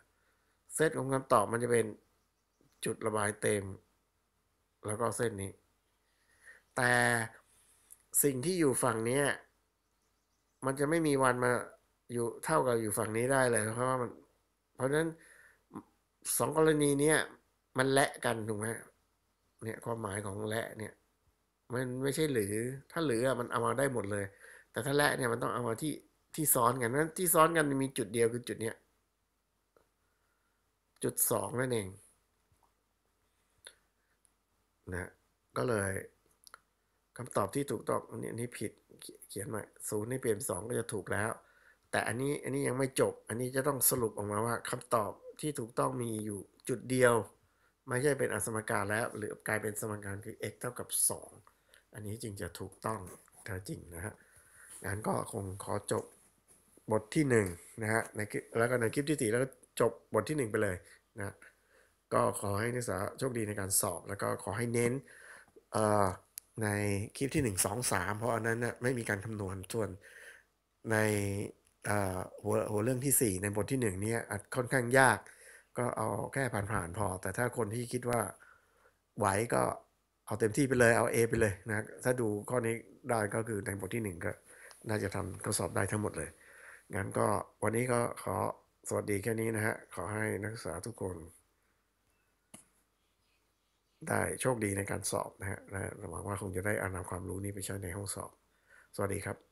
เส้นของคำตอบมันจะเป็น จุดระบายเต็ม แล้วก็เส้นนี้ แต่สิ่งที่อยู่ฝั่งนี้มันจะไม่มีวันมาอยู่เท่ากับอยู่ฝั่งนี้ได้เลยเพราะว่ามัน เพราะฉะนั้นสองกรณีนี้มันและกันถูกไหมเนี่ยความหมายของและเนี่ย มันไม่ใช่หรือ ถ้าหรือมันเอามาได้หมดเลย แต่ถ้าและเนี่ยมันต้องเอามาที่ที่ซ้อนกันนั้นที่ซ้อนกันมีจุดเดียวคือจุดเนี้ยจุดสองนั่นเองนะก็เลยคำตอบที่ถูกต้องอันนีันนี่ผิดเขียนมาศูนย์ให้เปลี่ยนสองก็จะถูกแล้วแต่อันนี้อันนี้ยังไม่จบอันนี้จะต้องสรุปออกมาว่าคำตอบที่ถูกต้องมีอยู่จุดเดียวไม่ใช่เป็นอสมการแล้วหรือกลายเป็นสมการคือ x เท่ากับ 2 อันนี้จึงจะถูกต้องแท้จริงนะฮะ งั้นก็คงขอจบบทที่ 1 นะฮะในแล้วก็ในคลิปที่4 แล้วก็จบบทที่ 1 ไปเลยนะก็ขอให้นักศึกษาโชคดีในการสอบแล้วก็ขอให้เน้นในคลิปที่1 2 3 เพราะอันนั้นนะไม่มีการคำนวณส่วนในหัวหัวเรื่องที่ 4 ในบทที่1เนี่ยค่อนข้างยากก็เอาแค่ผ่านๆพอ แต่ถ้าคนที่คิดว่าไหวก็เอาเต็มที่ไปเลยเอา A ไปเลยนะถ้าดูข้อนี้ได้ก็คือในบทที่ 1 ก็น่าจะทำข้อสอบได้ทั้งหมดเลย งั้นก็วันนี้ก็ขอสวัสดีแค่นี้นะฮะขอให้นักศึกษาทุกคนได้โชคดีในการสอบนะฮะหวังว่าคงจะได้อานำความรู้นี้ไปใช้ในห้องสอบ สวัสดีครับ